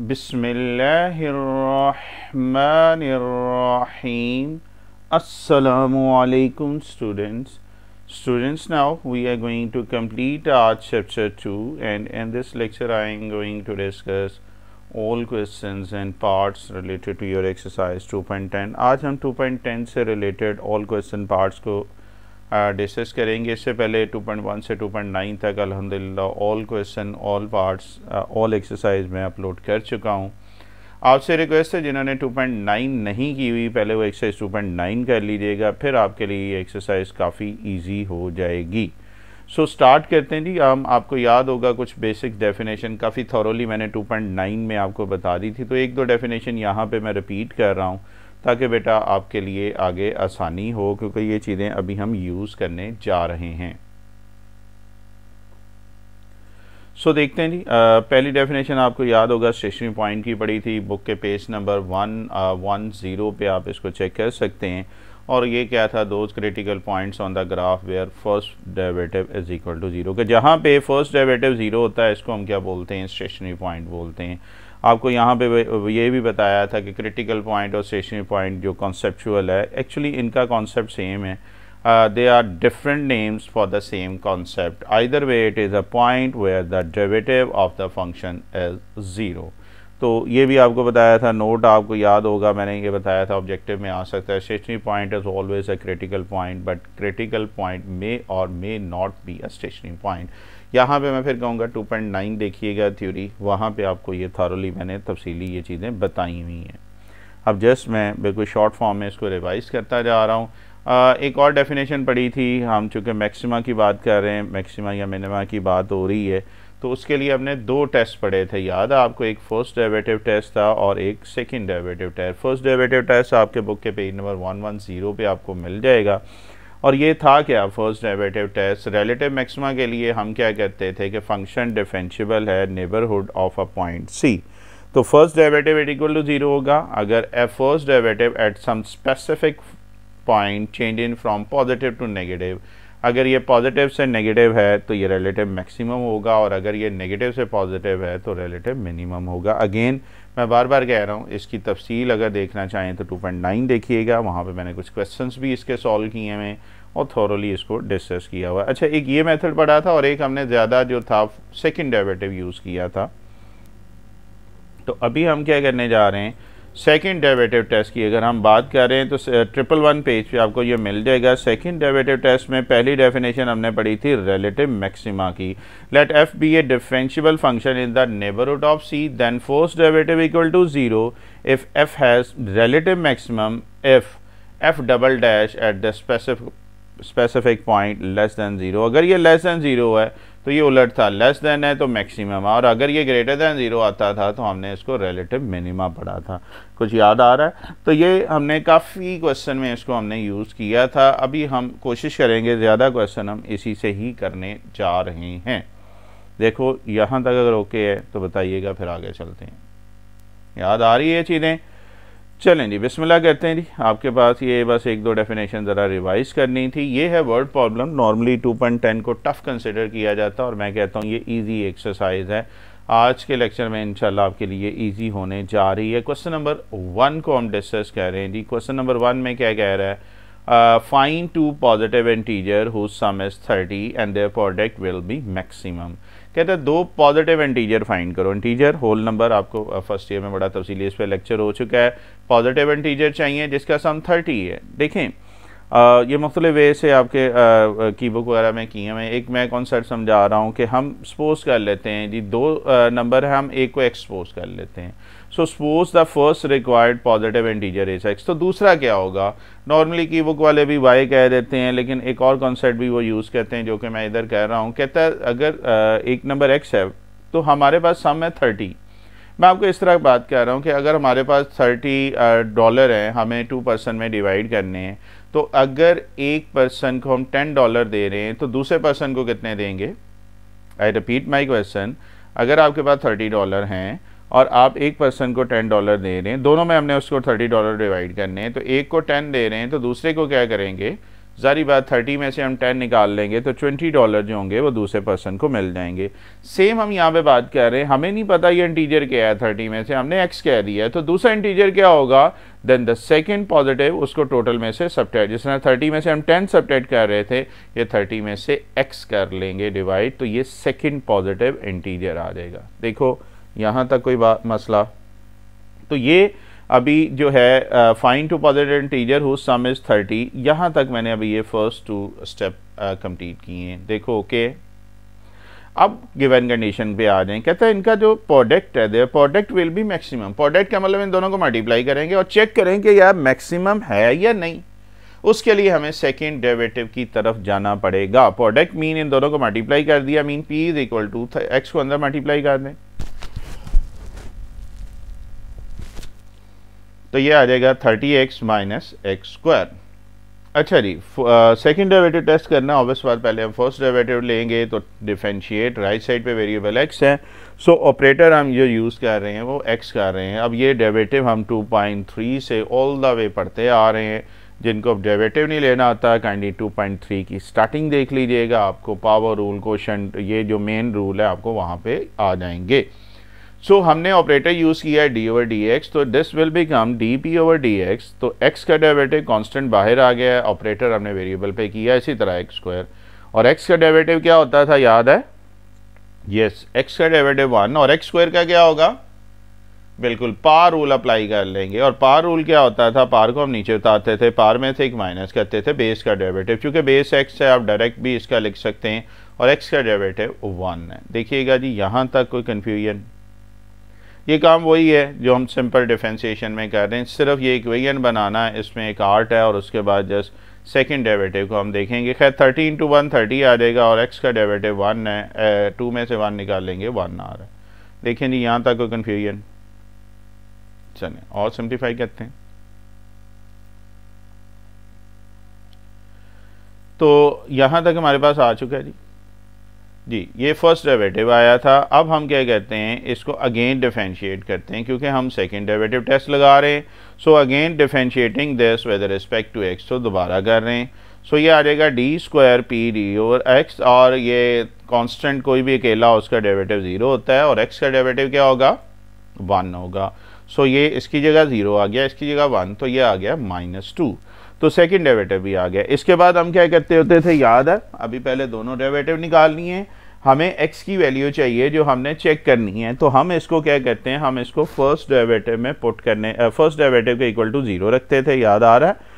بسم الله الرحمن الرحيم Assalamu alaikum students students now we are going to complete our chapter 2 and in this lecture I am going to discuss all questions and parts related to your exercise 2.10 आज हम 2.10 से related all question parts को discuss uh, करेंगे इससे पहले 2.1 से 2.9 तक अलहमदिल्ला all question all parts all exercise मैं अपलोड कर चुका हूँ आपसे रिक्वेस्ट है जिन्होंने 2.9 नहीं की हुई पहले वो एक्सरसाइज 2.9 कर लीजिएगा फिर आपके लिए ये एक्सरसाइज काफ़ी ईजी हो जाएगी सो so, स्टार्ट करते हैं जी हम um, आपको याद होगा कुछ बेसिक डेफिनेशन काफ़ी थॉरली मैंने 2.9 में आपको बता दी थी तो एक दो डेफिनेशन यहाँ पे मैं रिपीट कर रहा हूँ ताकि बेटा आपके लिए आगे आसानी हो क्योंकि ये चीज़ें अभी हम यूज़ करने जा रहे हैं सो so, देखते हैं जी आ, पहली डेफिनेशन आपको याद होगा स्टेशनरी पॉइंट की पड़ी थी बुक के page number one uh, one zero पे आप इसको चेक कर सकते हैं और ये क्या था those critical points on the graph where first derivative is equal to zero जहाँ पे फर्स्ट डेरेवेटिव ज़ीरो होता है इसको हम क्या बोलते हैं स्टेशनरी पॉइंट बोलते हैं आपको यहाँ पे ये भी बताया था कि क्रिटिकल पॉइंट और स्टेशनरी पॉइंट जो कॉन्सेप्चुअल है एक्चुअली इनका कॉन्सेप्ट सेम है they are different names for the same concept either way it is a point where the डेवेटिव of the function is zero तो ये भी आपको बताया था नोट आपको याद होगा मैंने ये बताया था ऑब्जेक्टिव में आ सकता है stationary point is always a critical point but critical point may or may not be a stationary point यहाँ पे मैं फिर कहूँगा 2.9 देखिएगा थ्योरी वहाँ पे आपको ये थारोली मैंने तफसीली ये चीज़ें बताई हुई हैं अब जस्ट मैं बिल्कुल शॉर्ट फॉर्म में इसको रिवाइज करता जा रहा हूँ एक और डेफिनेशन पड़ी थी हम चूँकि मैक्सिमा की बात कर रहे हैं मैक्सिमा या मिनिमा की बात हो रही है तो उसके लिए हमने दो टेस्ट पढ़े थे याद है आपको एक फ़र्स्ट डेवेटिव टेस्ट था और एक सेकेंड डेवेटिव टेस्ट फर्स्ट डेवेटिव टेस्ट आपके बुक के page number one one zero पर आपको मिल जाएगा और ये था क्या first derivative test relative maxima के लिए हम क्या कहते थे कि फंक्शन डिफेंशियबल है neighbourhood of a point c तो first derivative equal to zero होगा अगर a first derivative at some specific point changing from positive to negative अगर ये पॉजिटिव से नेगेटिव है तो ये रिलेटिव मैक्सिमम होगा और अगर ये नेगेटिव से पॉजिटिव है तो रिलेटिव मिनिमम होगा अगेन मैं बार बार कह रहा हूँ इसकी तफसील अगर देखना चाहें तो 2.9 देखिएगा वहाँ पे मैंने कुछ क्वेश्चंस भी इसके सॉल्व किए हैं और थॉरली इसको डिस्कस किया हुआ अच्छा एक ये मेथड पढ़ा था और एक हमने ज़्यादा जो था सेकेंड डेवेटिव यूज़ किया था तो अभी हम क्या करने जा रहे हैं सेकेंड डेरेवेटिव टेस्ट की अगर हम बात करें तो ट्रिपल वन पेज पे आपको ये मिल जाएगा सेकेंड डेवेटिव टेस्ट में पहली डेफिनेशन हमने पढ़ी थी रिलेटिव मैक्सिमा की let f be a differentiable function in the neighbourhood of c then first derivative equal to zero if f has relative maximum if f double dash at the specific point less than zero अगर ये less than zero है तो ये उलट था less than है तो maximum और अगर ये ग्रेटर देन ज़ीरो आता था तो हमने इसको रिलेटिव मिनिमा पढ़ा था कुछ याद आ रहा है तो ये हमने काफ़ी क्वेश्चन में इसको हमने यूज़ किया था अभी हम कोशिश करेंगे ज़्यादा क्वेश्चन हम इसी से ही करने जा रहे हैं देखो यहाँ तक अगर ओके है तो बताइएगा फिर आगे चलते हैं याद आ रही है चीज़ें चलें जी बिस्मिल्लाह करते हैं जी आपके पास ये बस एक दो डेफिनेशन ज़रा रिवाइज करनी थी ये है वर्ड प्रॉब्लम नॉर्मली 2.10 को टफ़ कंसिडर किया जाता है और मैं कहता हूँ ये इजी एक्सरसाइज है आज के लेक्चर में इंशाल्लाह आपके लिए इजी होने जा रही है क्वेश्चन नंबर वन को हम डिस्कस कर रहे हैं जी क्वेश्चन नंबर वन में क्या कह रहा है find two positive integer whose sum is thirty and their product will be maximum कहते हैं दो पॉजिटिव इंटीजर फाइंड करो इंटीजर होल नंबर आपको फर्स्ट ईयर में बड़ा तफसीली इस पर लेक्चर हो चुका है पॉजिटिव इंटीजर चाहिए जिसका सम थर्टी है देखें आ, ये मुख्तलि वे से आपके की बुक वगैरह में किए हैं एक मैं कॉन्सर्ट समझा रहा हूँ कि हम सपोज कर लेते हैं जी दो नंबर है हम एक को एक्सपोज कर लेते हैं so suppose the first required positive integer is x तो दूसरा क्या होगा नॉर्मली की बुक वाले भी वाई कह देते हैं लेकिन एक और कॉन्सेप्ट भी वो यूज़ करते हैं जो कि मैं इधर कह रहा हूँ कहता है अगर एक नंबर एक्स है तो हमारे पास सम है थर्टी मैं आपको इस तरह बात कर रहा हूँ कि अगर हमारे पास थर्टी डॉलर हैं हमें टू परसेंट में डिवाइड करने हैं तो अगर एक पर्सन को हम टेन डॉलर दे रहे हैं तो दूसरे पर्सन को कितने देंगे आई रिपीट माई क्वेश्चन अगर आपके पास थर्टी डॉलर हैं और आप एक पर्सन को टेन डॉलर दे रहे हैं दोनों में हमने उसको थर्टी डॉलर डिवाइड करने हैं तो एक को टेन दे रहे हैं तो दूसरे को क्या करेंगे जारी बात थर्टी में से हम टेन निकाल लेंगे तो ट्वेंटी डॉलर जो होंगे वो दूसरे पर्सन को मिल जाएंगे सेम हम यहाँ पे बात कर रहे हैं हमें नहीं पता ये इंटीजर क्या है थर्टी में से हमने एक्स कह दिया है तो दूसरा इंटीजर क्या होगा देन द सेकेंड पॉजिटिव उसको टोटल में से सब्टेट जिस तरह थर्टी में से हम टेन सब्टेट कर रहे थे ये थर्टी में से एक्स कर लेंगे डिवाइड तो ये सेकेंड पॉजिटिव इंटीजर आ जाएगा देखो यहाँ तक कोई बात मसला तो ये अभी जो है find two positive integer who sum is thirty यहाँ तक मैंने अभी ये फर्स्ट टू स्टेप कंप्लीट किए हैं देखो ओके okay. अब गिवन कंडीशन पे आ जाए कहता है इनका जो प्रोडक्ट है their product will be maximum product का मतलब इन दोनों को मल्टीप्लाई करेंगे और चेक करें कि यार मैक्सिमम है या नहीं उसके लिए हमें सेकेंड डेरिवेटिव की तरफ जाना पड़ेगा प्रोडक्ट मीन इन दोनों को मल्टीप्लाई कर दिया mean p is equal to x को अंदर मल्टीप्लाई कर दें तो ये आ जाएगा thirty x minus x square अच्छा जी सेकंड डेरिवेटिव टेस्ट करना ऑब्वियस बात पहले हम फर्स्ट डेरिवेटिव लेंगे तो डिफेंशिएट राइट साइड पे वेरिएबल एक्स है सो so, ऑपरेटर हम जो यूज़ कर रहे हैं वो एक्स कर रहे हैं अब ये डेरिवेटिव हम 2.3 से ऑल द वे पढ़ते आ रहे हैं जिनको अब डेरिवेटिव नहीं लेना आता काइंडली थ्री की स्टार्टिंग देख लीजिएगा आपको पावर रूल क्वेश्चन ये जो मेन रूल है आपको वहाँ पर आ जाएंगे सो so, हमने ऑपरेटर यूज़ किया है डी ओवर डी एक्स तो this will become d p over d x तो एक्स का डेवेटिव कांस्टेंट बाहर आ गया है ऑपरेटर हमने वेरिएबल पे किया इसी तरह एक्स स्क्वायर और एक्स का डेवेटिव क्या होता था याद है यस yes, एक्स का डेवेटिव वन और एक्स स्क्वायर का क्या होगा बिल्कुल पार रूल अप्लाई कर लेंगे और पार रूल क्या होता था पार को हम नीचे उतारते थे पार में से एक माइनस करते थे बेस का डेवेटिव क्योंकि बेस एक्स है आप डायरेक्ट भी इसका लिख सकते हैं और एक्स का डेवेटिव वन है देखिएगा जी यहाँ तक कोई कन्फ्यूजन ये काम वही है जो हम सिंपल डिफेंसीशन में कर रहे हैं सिर्फ ये इक्वेशन बनाना है इसमें एक आर्ट है और उसके बाद जस्ट सेकेंड डेवेटिव को हम देखेंगे खैर थर्टीन टू वन थर्टी आ जाएगा और एक्स का डेवेटिव वन है टू में से वन निकाल लेंगे वन आ रहा है देखें जी यहाँ तक कोई कन्फ्यूजन चले और सिंप्लीफाई करते हैं तो यहाँ तक हमारे पास आ चुका है जी जी ये फर्स्ट डेरिवेटिव आया था अब हम क्या कहते हैं इसको अगेन डिफेंशिएट करते हैं क्योंकि हम सेकंड डेरिवेटिव टेस्ट लगा रहे हैं so again differentiating this with respect to x तो दोबारा कर रहे हैं सो so, ये आ जाएगा डी स्क्वायर पी डी और एक्स और ये कांस्टेंट कोई भी अकेला उसका डेरिवेटिव ज़ीरो होता है और एक्स का डेरिवेटिव क्या होगा वन होगा सो so, ये इसकी जगह ज़ीरो आ गया इसकी जगह वन तो ये आ गया माइनस टू तो सेकंड डेरेवेटिव भी आ गया इसके बाद हम क्या करते होते थे याद है अभी पहले दोनों डेरेवेटिव निकालनी है हमें x की वैल्यू चाहिए जो हमने चेक करनी है तो हम इसको क्या करते हैं हम इसको फर्स्ट डेरेवेटिव में पुट करने फर्स्ट डेरेवेटिव के इक्वल टू जीरो रखते थे याद आ रहा है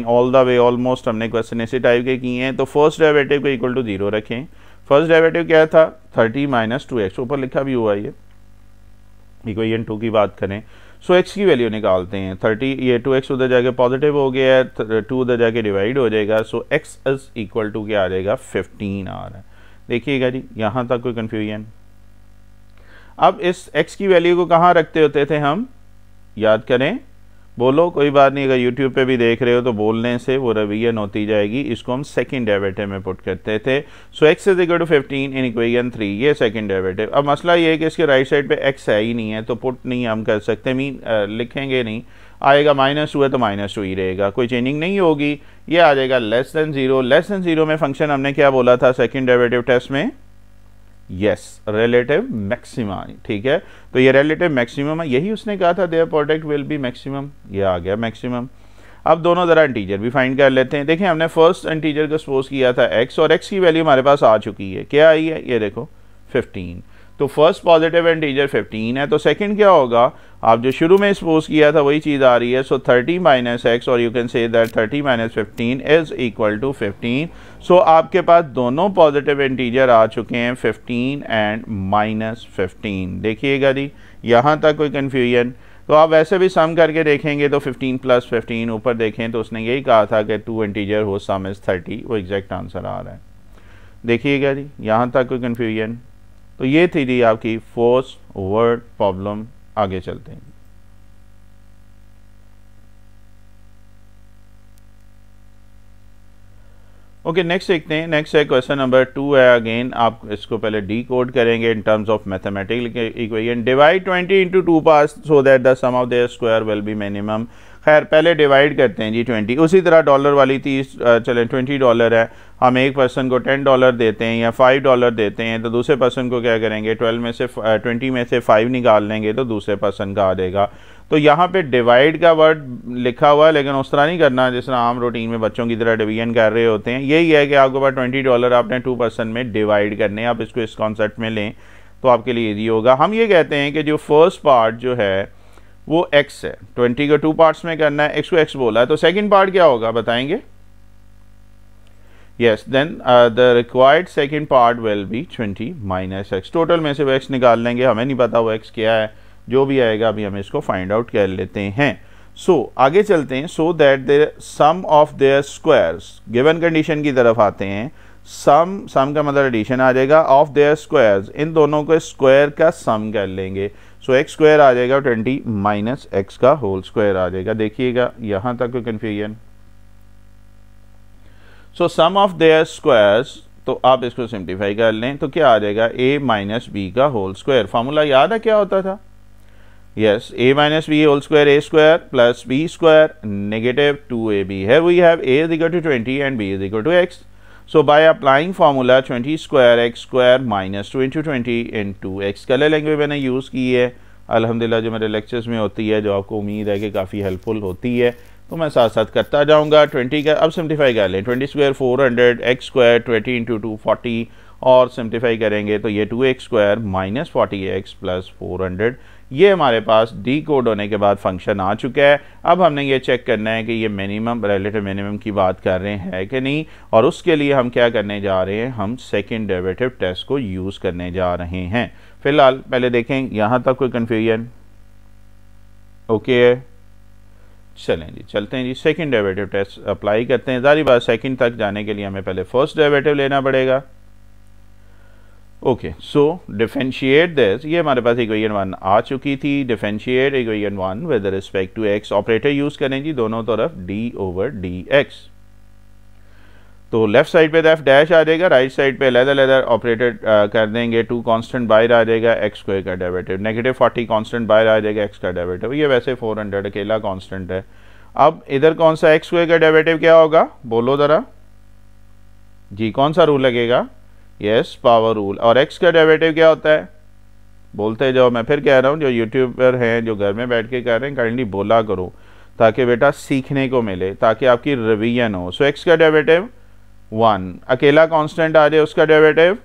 2.9 ऑल द वे ऑलमोस्ट हमने क्वेश्चन इसी टाइप के किए हैं तो फर्स्ट डेरेवेटिव को इक्वल टू जीरो रखें फर्स्ट डेरेवेटिव क्या था 30 माइनस टू ऊपर लिखा भी हुआ ये इक्वेशन टू की बात करें सो एक्स की वैल्यू निकालते हैं थर्टी ये टू एक्स उधर जाके पॉजिटिव हो गया है टू उधर जाके डिवाइड हो जाएगा so x is equal to क्या आ जाएगा फिफ्टीन आ रहा है देखिएगा जी यहाँ तक कोई कन्फ्यूजन अब इस एक्स की वैल्यू को कहाँ रखते होते थे हम याद करें बोलो कोई बात नहीं अगर यूट्यूब पे भी देख रहे हो तो बोलने से वो रवियन होती जाएगी इसको हम सेकंड डेवेटिव में पुट करते थे so x is equal to fifteen in equation three ये सेकंड डेवेटिव अब मसला ये है कि इसके राइट साइड पे एक्स है ही नहीं है तो पुट नहीं हम कर सकते मीन लिखेंगे नहीं आएगा माइनस हुआ तो माइनस टू ही रहेगा कोई चेंजिंग नहीं होगी ये आ जाएगा less than zero less than zero में फंक्शन हमने क्या बोला था सेकेंड डेवेटिव टेस्ट में यस रिलेटिव मैक्सिमा ठीक है तो ये रिलेटिव मैक्सिमम है यही उसने कहा था their product will be maximum ये आ गया मैक्सिमम अब दोनों ज़रा इंटीजर भी फाइंड कर लेते हैं देखिए हमने फर्स्ट इंटीजर का सपोज किया था एक्स और एक्स की वैल्यू हमारे पास आ चुकी है क्या आई है ये देखो फिफ्टीन तो फर्स्ट पॉजिटिव इंटीजर फिफ्टीन है तो सेकेंड क्या होगा आप जो शुरू में सपोज किया था वही चीज़ आ रही है सो थर्टी माइनस एक्स और you can say that thirty minus fifteen is equal to fifteen so so, आपके पास दोनों पॉजिटिव इंटीजर आ चुके हैं 15 एंड माइनस फिफ्टीन देखिएगा जी यहाँ तक कोई कन्फ्यूजन तो आप वैसे भी सम करके देखेंगे तो 15 प्लस 15 ऊपर देखें तो उसने यही कहा था कि टू इंटीजर हो सम इज़ 30 वो एग्जैक्ट आंसर आ रहा है देखिएगा जी यहाँ तक कोई कन्फ्यूजन तो ये थी जी आपकी फोर्स वर्ड प्रॉब्लम आगे चलते हैं ओके नेक्स्ट देखते हैं नेक्स्ट है क्वेश्चन नंबर टू है अगेन आप इसको पहले डी कोड करेंगे in terms of mathematical equation divide twenty into two parts so that the sum of their square will be minimum खैर पहले डिवाइड करते हैं जी ट्वेंटी उसी तरह डॉलर वाली तीस चले ट्वेंटी डॉलर है हम एक पर्सन को टेन डॉलर देते हैं या फाइव डॉलर देते हैं तो दूसरे पर्सन को क्या करेंगे ट्वेल्व में से ट्वेंटी में से फाइव निकाल लेंगे तो दूसरे पर्सन का आ जाएगा तो यहाँ पे डिवाइड का वर्ड लिखा हुआ है लेकिन उस तरह नहीं करना जिस तरह आम रूटीन में बच्चों की तरह डिवीजन कर रहे होते हैं यही है कि आपके पास ट्वेंटी डॉलर आपने टू परसेंट में डिवाइड करने आप इसको इस कॉन्सेप्ट में लें तो आपके लिए ईजी होगा हम ये कहते हैं कि जो फर्स्ट पार्ट जो है वो एक्स है ट्वेंटी को टू पार्ट्स में करना है एक्स को एक्स बोला है तो सेकेंड पार्ट क्या होगा बताएंगे yes then the required second part will be twenty minus x total में से वो एक्स निकाल लेंगे हमें नहीं पता वो एक्स क्या है जो भी आएगा अभी हम इसको फाइंड आउट कर लेते हैं सो so, आगे चलते हैं so that their sum of their squares given condition की तरफ आते हैं सम सम का मतलब एडिशन आ जाएगा ऑफ देयर स्क्वायर्स इन दोनों को स्क्वायर का सम कर लेंगे सो एक्स स्क्वायर आ जाएगा ट्वेंटी माइनस एक्स का होल स्क्वायर आ जाएगा देखिएगा यहां तक कोई confusion so sum of their squares तो आप इसको सिंप्लीफाई कर लें तो क्या आ जाएगा ए माइनस बी का होल स्क्वायर फार्मूला याद है क्या होता था Yes, a minus b whole square a square plus b square negative 2ab. Here we have a is equal to 20 and b is equal to x. So, by applying formula 20 square x square minus 2 into 20 into x colour language मैंने use की है अलहमदिल्ला जो मेरे lectures में होती है जो आपको उम्मीद है कि काफ़ी हेल्पफुल होती है तो मैं साथ साथ करता जाऊंगा 20 का अब सिम्प्लीफाई कर लें 20 square 400 x square twenty into two और सिंप्लीफाई करेंगे तो ये two x square minus forty x plus four hundred ये हमारे पास डी कोड होने के बाद फंक्शन आ चुका है अब हमने ये चेक करना है कि ये मिनिमम रिलेटिव मिनिमम की बात कर रहे हैं कि नहीं और उसके लिए हम क्या करने जा रहे हैं हम सेकेंड डेवेटिव टेस्ट को यूज़ करने जा रहे हैं फिलहाल पहले देखें यहाँ तक कोई कन्फ्यूजन ओके है चलें जी चलते हैं जी सेकेंड डेवेटिव टेस्ट अप्लाई करते हैं जारी बात सेकेंड तक जाने के लिए हमें पहले फर्स्ट डेवेटिव लेना पड़ेगा ओके सो डिफेंशिएट दिस ये हमारे पास इक्वेशन वन आ चुकी थी differentiate equation one with respect to x operator use करें जी दोनों तरफ डी ओवर डी एक्स तो लेफ्ट साइड पे एफ डैश आ जाएगा राइट साइड पे लेदर लेदर ऑपरेटेड कर देंगे टू कांस्टेंट बाहर आ जाएगा एक्स स्क्वायर का डेवेटिव नेगेटिव फोर्टी कांस्टेंट बाहर आ जाएगा एक्स का डेरेवेटिव ये वैसे फोर हंड्रेड अकेला कांस्टेंट है अब इधर कौन सा एक्स स्क्वायर का डेरेवेटिव क्या होगा बोलो ज़रा जी कौन सा रूल लगेगा यस पावर रूल और एक्स का डेरिवेटिव क्या होता है बोलते जाओ मैं फिर कह रहा हूँ जो यूट्यूब पर हैं जो घर में बैठ के कह रहे हैं काइंडली बोला करो ताकि बेटा सीखने को मिले ताकि आपकी रिवीजन हो सो एक्स का डेरिवेटिव वन अकेला कांस्टेंट आ जाए उसका डेरिवेटिव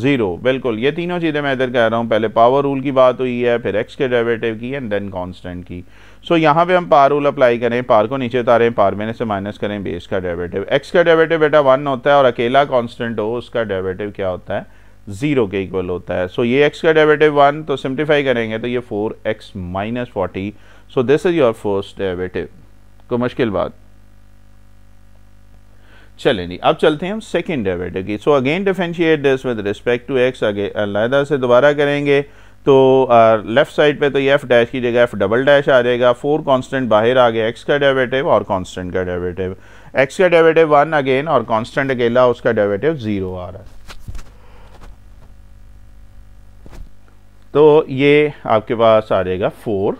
ज़ीरो बिल्कुल ये तीनों चीज़ें मैं इधर कह रहा हूँ पहले पावर रूल की बात हुई है फिर एक्स के डेरिवेटिव की एंड देन कॉन्स्टेंट की सो so, यहाँ पे हम पार रूल अप्लाई करें पार को नीचे उतारें पार में से माइनस करें बेस का डेरिवेटिव एक्स का डेरिवेटिव बेटा वन होता है और अकेला कांस्टेंट हो उसका डेरिवेटिव क्या होता है जीरो के इक्वल होता है सो so, ये एक्स का डेरिवेटिव वन तो सिंप्लीफाई करेंगे तो ये four x minus forty so this is your first derivative को मुश्किल बात चलें जी अब चलते हैं हम सेकेंड डेरिवेटिव की so again differentiate this with respect to x अगे अलहदा से दोबारा करेंगे तो लेफ़्ट साइड पे तो ये एफ़ डैश की जगह एफ़ डबल डैश आ जाएगा फोर कांस्टेंट बाहर आ गया एक्स का डेवेटिव और कांस्टेंट का डेवेटिव एक्स का डेवेटिव वन अगेन और कांस्टेंट अकेला उसका डेवेटिव ज़ीरो आ रहा है तो ये आपके पास आ जाएगा फोर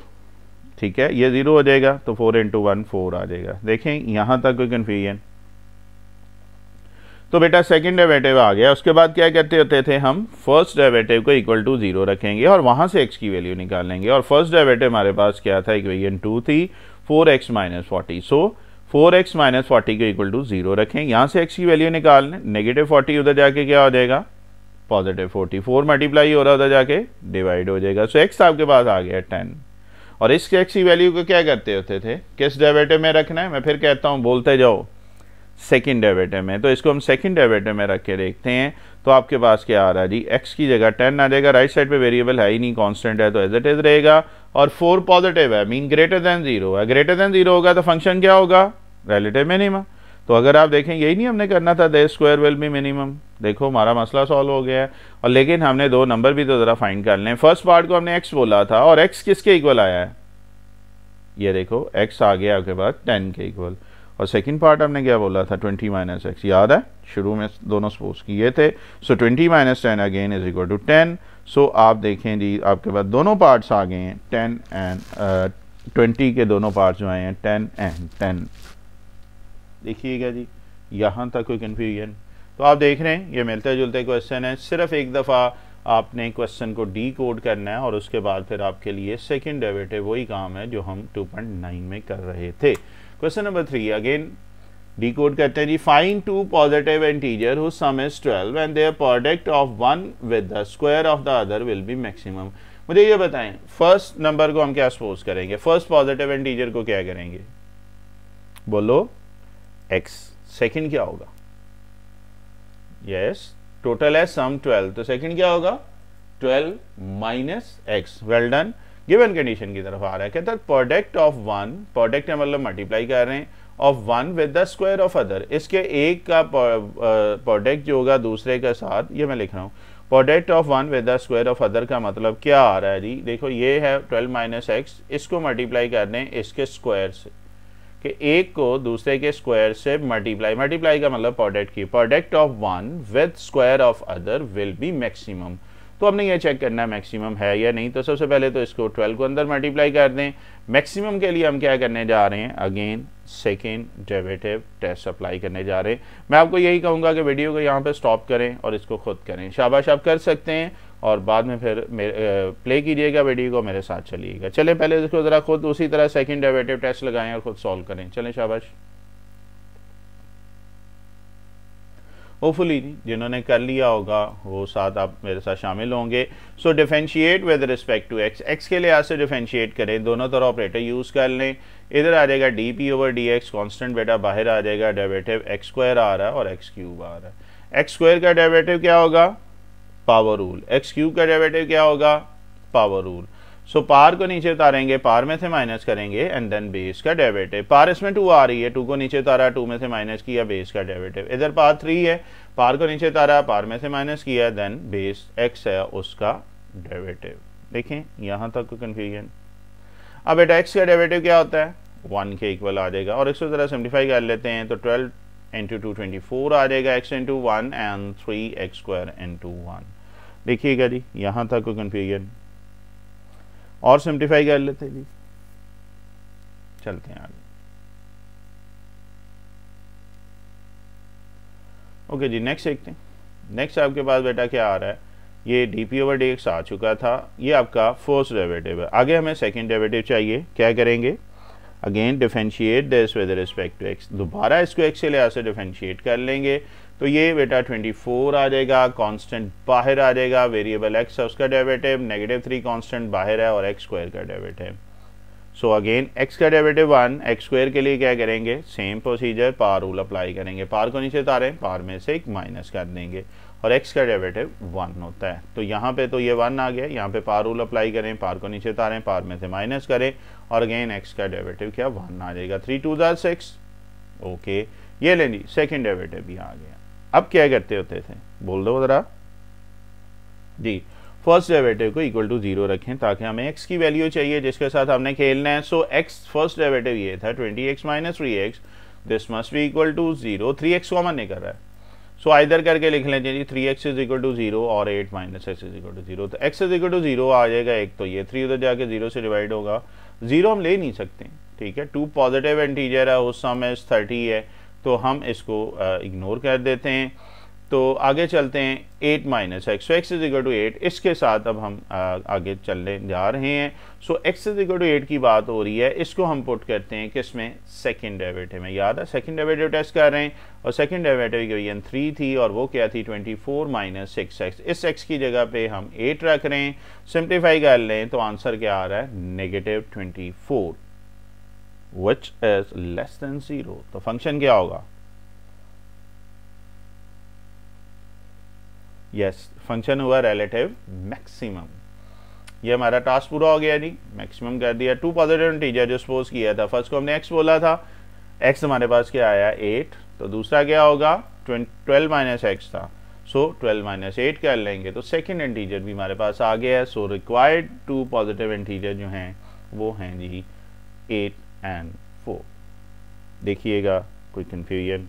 ठीक है ये ज़ीरो हो जाएगा तो फोर इंटू वन फोर आ जाएगा देखें यहाँ तक कोई कन्फ्यूजन तो बेटा सेकेंड डेवेटिव आ गया उसके बाद क्या कहते होते थे हम फर्स्ट डेवेटिव को इक्वल टू जीरो रखेंगे और वहां से एक्स की वैल्यू निकाल लेंगे और फर्स्ट डेवेटिव हमारे पास क्या था इक्वेशन टू थी four x minus forty so four x minus forty को इक्वल टू जीरो रखें यहाँ से एक्स की वैल्यू निकाल लें नेगेटिव फोर्टी उधर जाके क्या हो जाएगा पॉजिटिव फोर्टी फोर मल्टीप्लाई हो रहा उधर जाके डिवाइड हो जाएगा सो एक्स आपके पास आ गया टेन और इस एक्स की वैल्यू को क्या करते होते थे किस डेवेटिव में रखना है मैं फिर कहता हूँ बोलते जाओ सेकेंड डेरिवेटिव में तो इसको हम सेकेंड डेरिवेटिव में रख के देखते हैं तो आपके पास क्या आ रहा है जी एक्स की जगह टेन आ जाएगा राइट साइड पे वेरिएबल है ही नहीं कांस्टेंट है तो एज इट इज रहेगा और फोर पॉजिटिव है मीन ग्रेटर देन जीरो है ग्रेटर देन जीरो होगा तो फंक्शन क्या होगा रिलेटिव मिनिमम तो अगर आप देखें यही नहीं हमने करना था the square will be minimum देखो हमारा मसला सॉल्व हो गया है और लेकिन हमने दो नंबर भी तो ज़रा फाइंड कर लें फर्स्ट पार्ट को हमने एक्स बोला था और एक्स किसके इक्वल आया है ये देखो एक्स आ गया आपके पास टेन के इक्वल और सेकंड पार्ट हमने क्या बोला था 20 माइनस एक्स याद है शुरू में दोनों सपोज किए थे so 20 minus ten again is equal to 10 so आप देखें जी आपके पास दोनों पार्ट्स आ गए हैं 10 एंड ट्वेंटी के दोनों पार्ट्स जो आए हैं टेन एंड टेन देखिएगा जी यहाँ तक कोई कन्फ्यूजन तो आप देख रहे हैं ये मिलते जुलते क्वेश्चन है सिर्फ एक दफ़ा आपने क्वेश्चन को डी कोड करना है और उसके बाद फिर आपके लिए सेकेंड डेविटिव वही काम है जो हम 2.9 में कर रहे थे question number three again decode करते हैं जी find two positive integer who sum is twelve and their product of one with the square of the other will be maximum मुझे ये बताएं फर्स्ट नंबर को हम क्या सपोज करेंगे फर्स्ट पॉजिटिव इंटीजर को क्या करेंगे बोलो एक्स सेकंड क्या होगा यस टोटल है सम ट्वेल्व तो सेकंड क्या होगा twelve minus x well done given condition की तरफ आ रहा है कहता है प्रोडक्ट ऑफ वन प्रोडक्ट का मतलब मल्टीप्लाई कर रहे हैं of one with the square of other इसके एक का प्रोडक्ट जो होगा दूसरे के साथ ये मैं लिख रहा हूँ product of one with the square of other का मतलब क्या आ रहा है जी देखो ये है ट्वेल्व माइनस एक्स इसको मल्टीप्लाई कर रहे हैं इसके स्क्वायर से कि एक को दूसरे के स्क्वायर से मल्टीप्लाई मल्टीप्लाई का मतलब प्रोडक्ट की product of one with square of other will be maximum तो हमने ये चेक करना है मैक्सिमम है या नहीं तो सबसे पहले तो इसको ट्वेल्व को अंदर मल्टीप्लाई कर दें मैक्सिमम के लिए हम क्या करने जा रहे हैं अगेन सेकेंड डेवेटिव टेस्ट अप्लाई करने जा रहे हैं मैं आपको यही कहूँगा कि वीडियो को यहाँ पर स्टॉप करें और इसको खुद करें शाबाश आप कर सकते हैं और बाद में फिर मेरे प्ले कीजिएगा वीडियो को मेरे साथ चलिएगा चलें पहले इसको ज़रा खुद उसी तरह सेकेंड डेवेटिव टेस्ट लगाएं और खुद सॉल्व करें चलें शाबाश होपफुली जिन्होंने कर लिया होगा वो साथ आप मेरे साथ शामिल होंगे so differentiate with respect to x x के लिहाज से डिफेंशिएट करें दोनों तरह ऑपरेटर यूज़ कर लें इधर आ जाएगा d p over d x constant बेटा बाहर आ जाएगा डेवेटिव एक्स स्क्वायर आ रहा है और एक्स क्यूब आ रहा है एक्स स्क्वायर का डेवेटिव क्या होगा पावर रूल एक्स क्यूब का डेवेटिव क्या होगा power rule so so, power को नीचे उतारेंगे पार में से माइनस करेंगे एंड देन बेस का डेवेटिव पार इसमें टू आ रही है टू को नीचे उतारा टू में से माइनस किया बेस का डेवेटिव इधर पार थ्री है पार को नीचे उतारा पार में से माइनस किया देन बेस एक्स है उसका डेवेटिव देखें यहां तक कंफ्यूजन अब बेटा एक्स का डेवेटिव क्या होता है वन के इक्वल आ जाएगा और इसको ज़रा सिम्प्लीफाई कर लेते हैं तो twelve into two twenty four आ जाएगा x into one and three x square into one देखिएगा जी यहां तक कंफ्यूजन और सिंप्लीफाई कर लेते जी चलते हैं आगे ओके जी नेक्स्ट देखते हैं नेक्स्ट आपके पास बेटा क्या आ रहा है ये d p over d x आ चुका था ये आपका फर्स्ट डेवेटिव है आगे हमें सेकेंड डेवेटिव चाहिए क्या करेंगे again differentiate this with respect to x दोबारा इसको एक्स से लिहाज से डिफेंशिएट कर लेंगे तो ये बेटा 24 आ जाएगा कांस्टेंट बाहर आ जाएगा वेरिएबल एक्स है उसका डेरिवेटिव नेगेटिव थ्री कांस्टेंट बाहर है और एक्स स्क्वायर का डेरिवेटिव सो अगेन एक्स का डेरिवेटिव वन एक्स स्क्वायर के लिए क्या करेंगे same procedure power rule apply करेंगे पार को नीचे उतारे पार में से एक माइनस कर देंगे और एक्स का डेरिवेटिव वन होता है तो यहाँ पे तो ये वन आ गया यहाँ पे पार रूल अप्लाई करें पार को नीचे उतारें पार में से माइनस करें और अगेन एक्स का डेरिवेटिव क्या वन आ जाएगा थ्री टू जार सिक्स ओके ये लें जी सेकेंड डेरिवेटिव भी आ गया अब क्या करते होते थे बोल दो ज़रा जी फर्स्ट डेरेवेटिव को इक्वल टू जीरो रखें ताकि हमें एक्स की वैल्यू चाहिए जिसके साथ हमने खेलना है सो एक्स फर्स्ट डेरेवेटिव ये था twenty x minus three x this must be equal to zero three x common नहीं कर रहा है सो so, आइधर करके लिख लें जी three x is equal to zero और eight minus x is equal to zero तो x is equal to zero आ जाएगा एक तो ये थ्री उधर जाके जीरो से डिवाइड होगा जीरो हम ले नहीं सकते ठीक है टू पॉजिटिव एंटीजर है उस समय थर्टी है तो हम इसको इग्नोर कर देते हैं तो आगे चलते हैं eight minus x so x is equal to eight इसके साथ अब हम आगे चलने जा रहे हैं so x is equal to eight की बात हो रही है इसको हम पुट करते हैं किस में सेकेंड डेरेवेटिव में याद है सेकेंड डेरेवेटिव टेस्ट कर रहे हैं और सेकेंड डेरेवेटिव की रीजन थ्री थी और वो क्या थी twenty four minus six x इस एक्स की जगह पे हम एट रख रहे हैं सिंप्लीफाई कर लें तो आंसर क्या आ रहा है negative twenty four which is less than zero तो फंक्शन क्या होगा यस फंक्शन हुआ रिलेटिव मैक्सिमम ये हमारा टास्क पूरा हो गया जी मैक्सिमम कर दिया टू पॉजिटिव नतीजा जो सपोज किया था फर्स्ट को हमने एक्स बोला था एक्स हमारे पास क्या आया एट तो दूसरा क्या होगा ट्वेल्व माइनस एक्स था सो ट्वेल्व माइनस एट कर लेंगे तो सेकंड इंटीजर भी हमारे पास आ गया है so required two positive integer जो हैं वो हैं जी एट एंड फोर देखिएगा कोई कन्फ्यूजन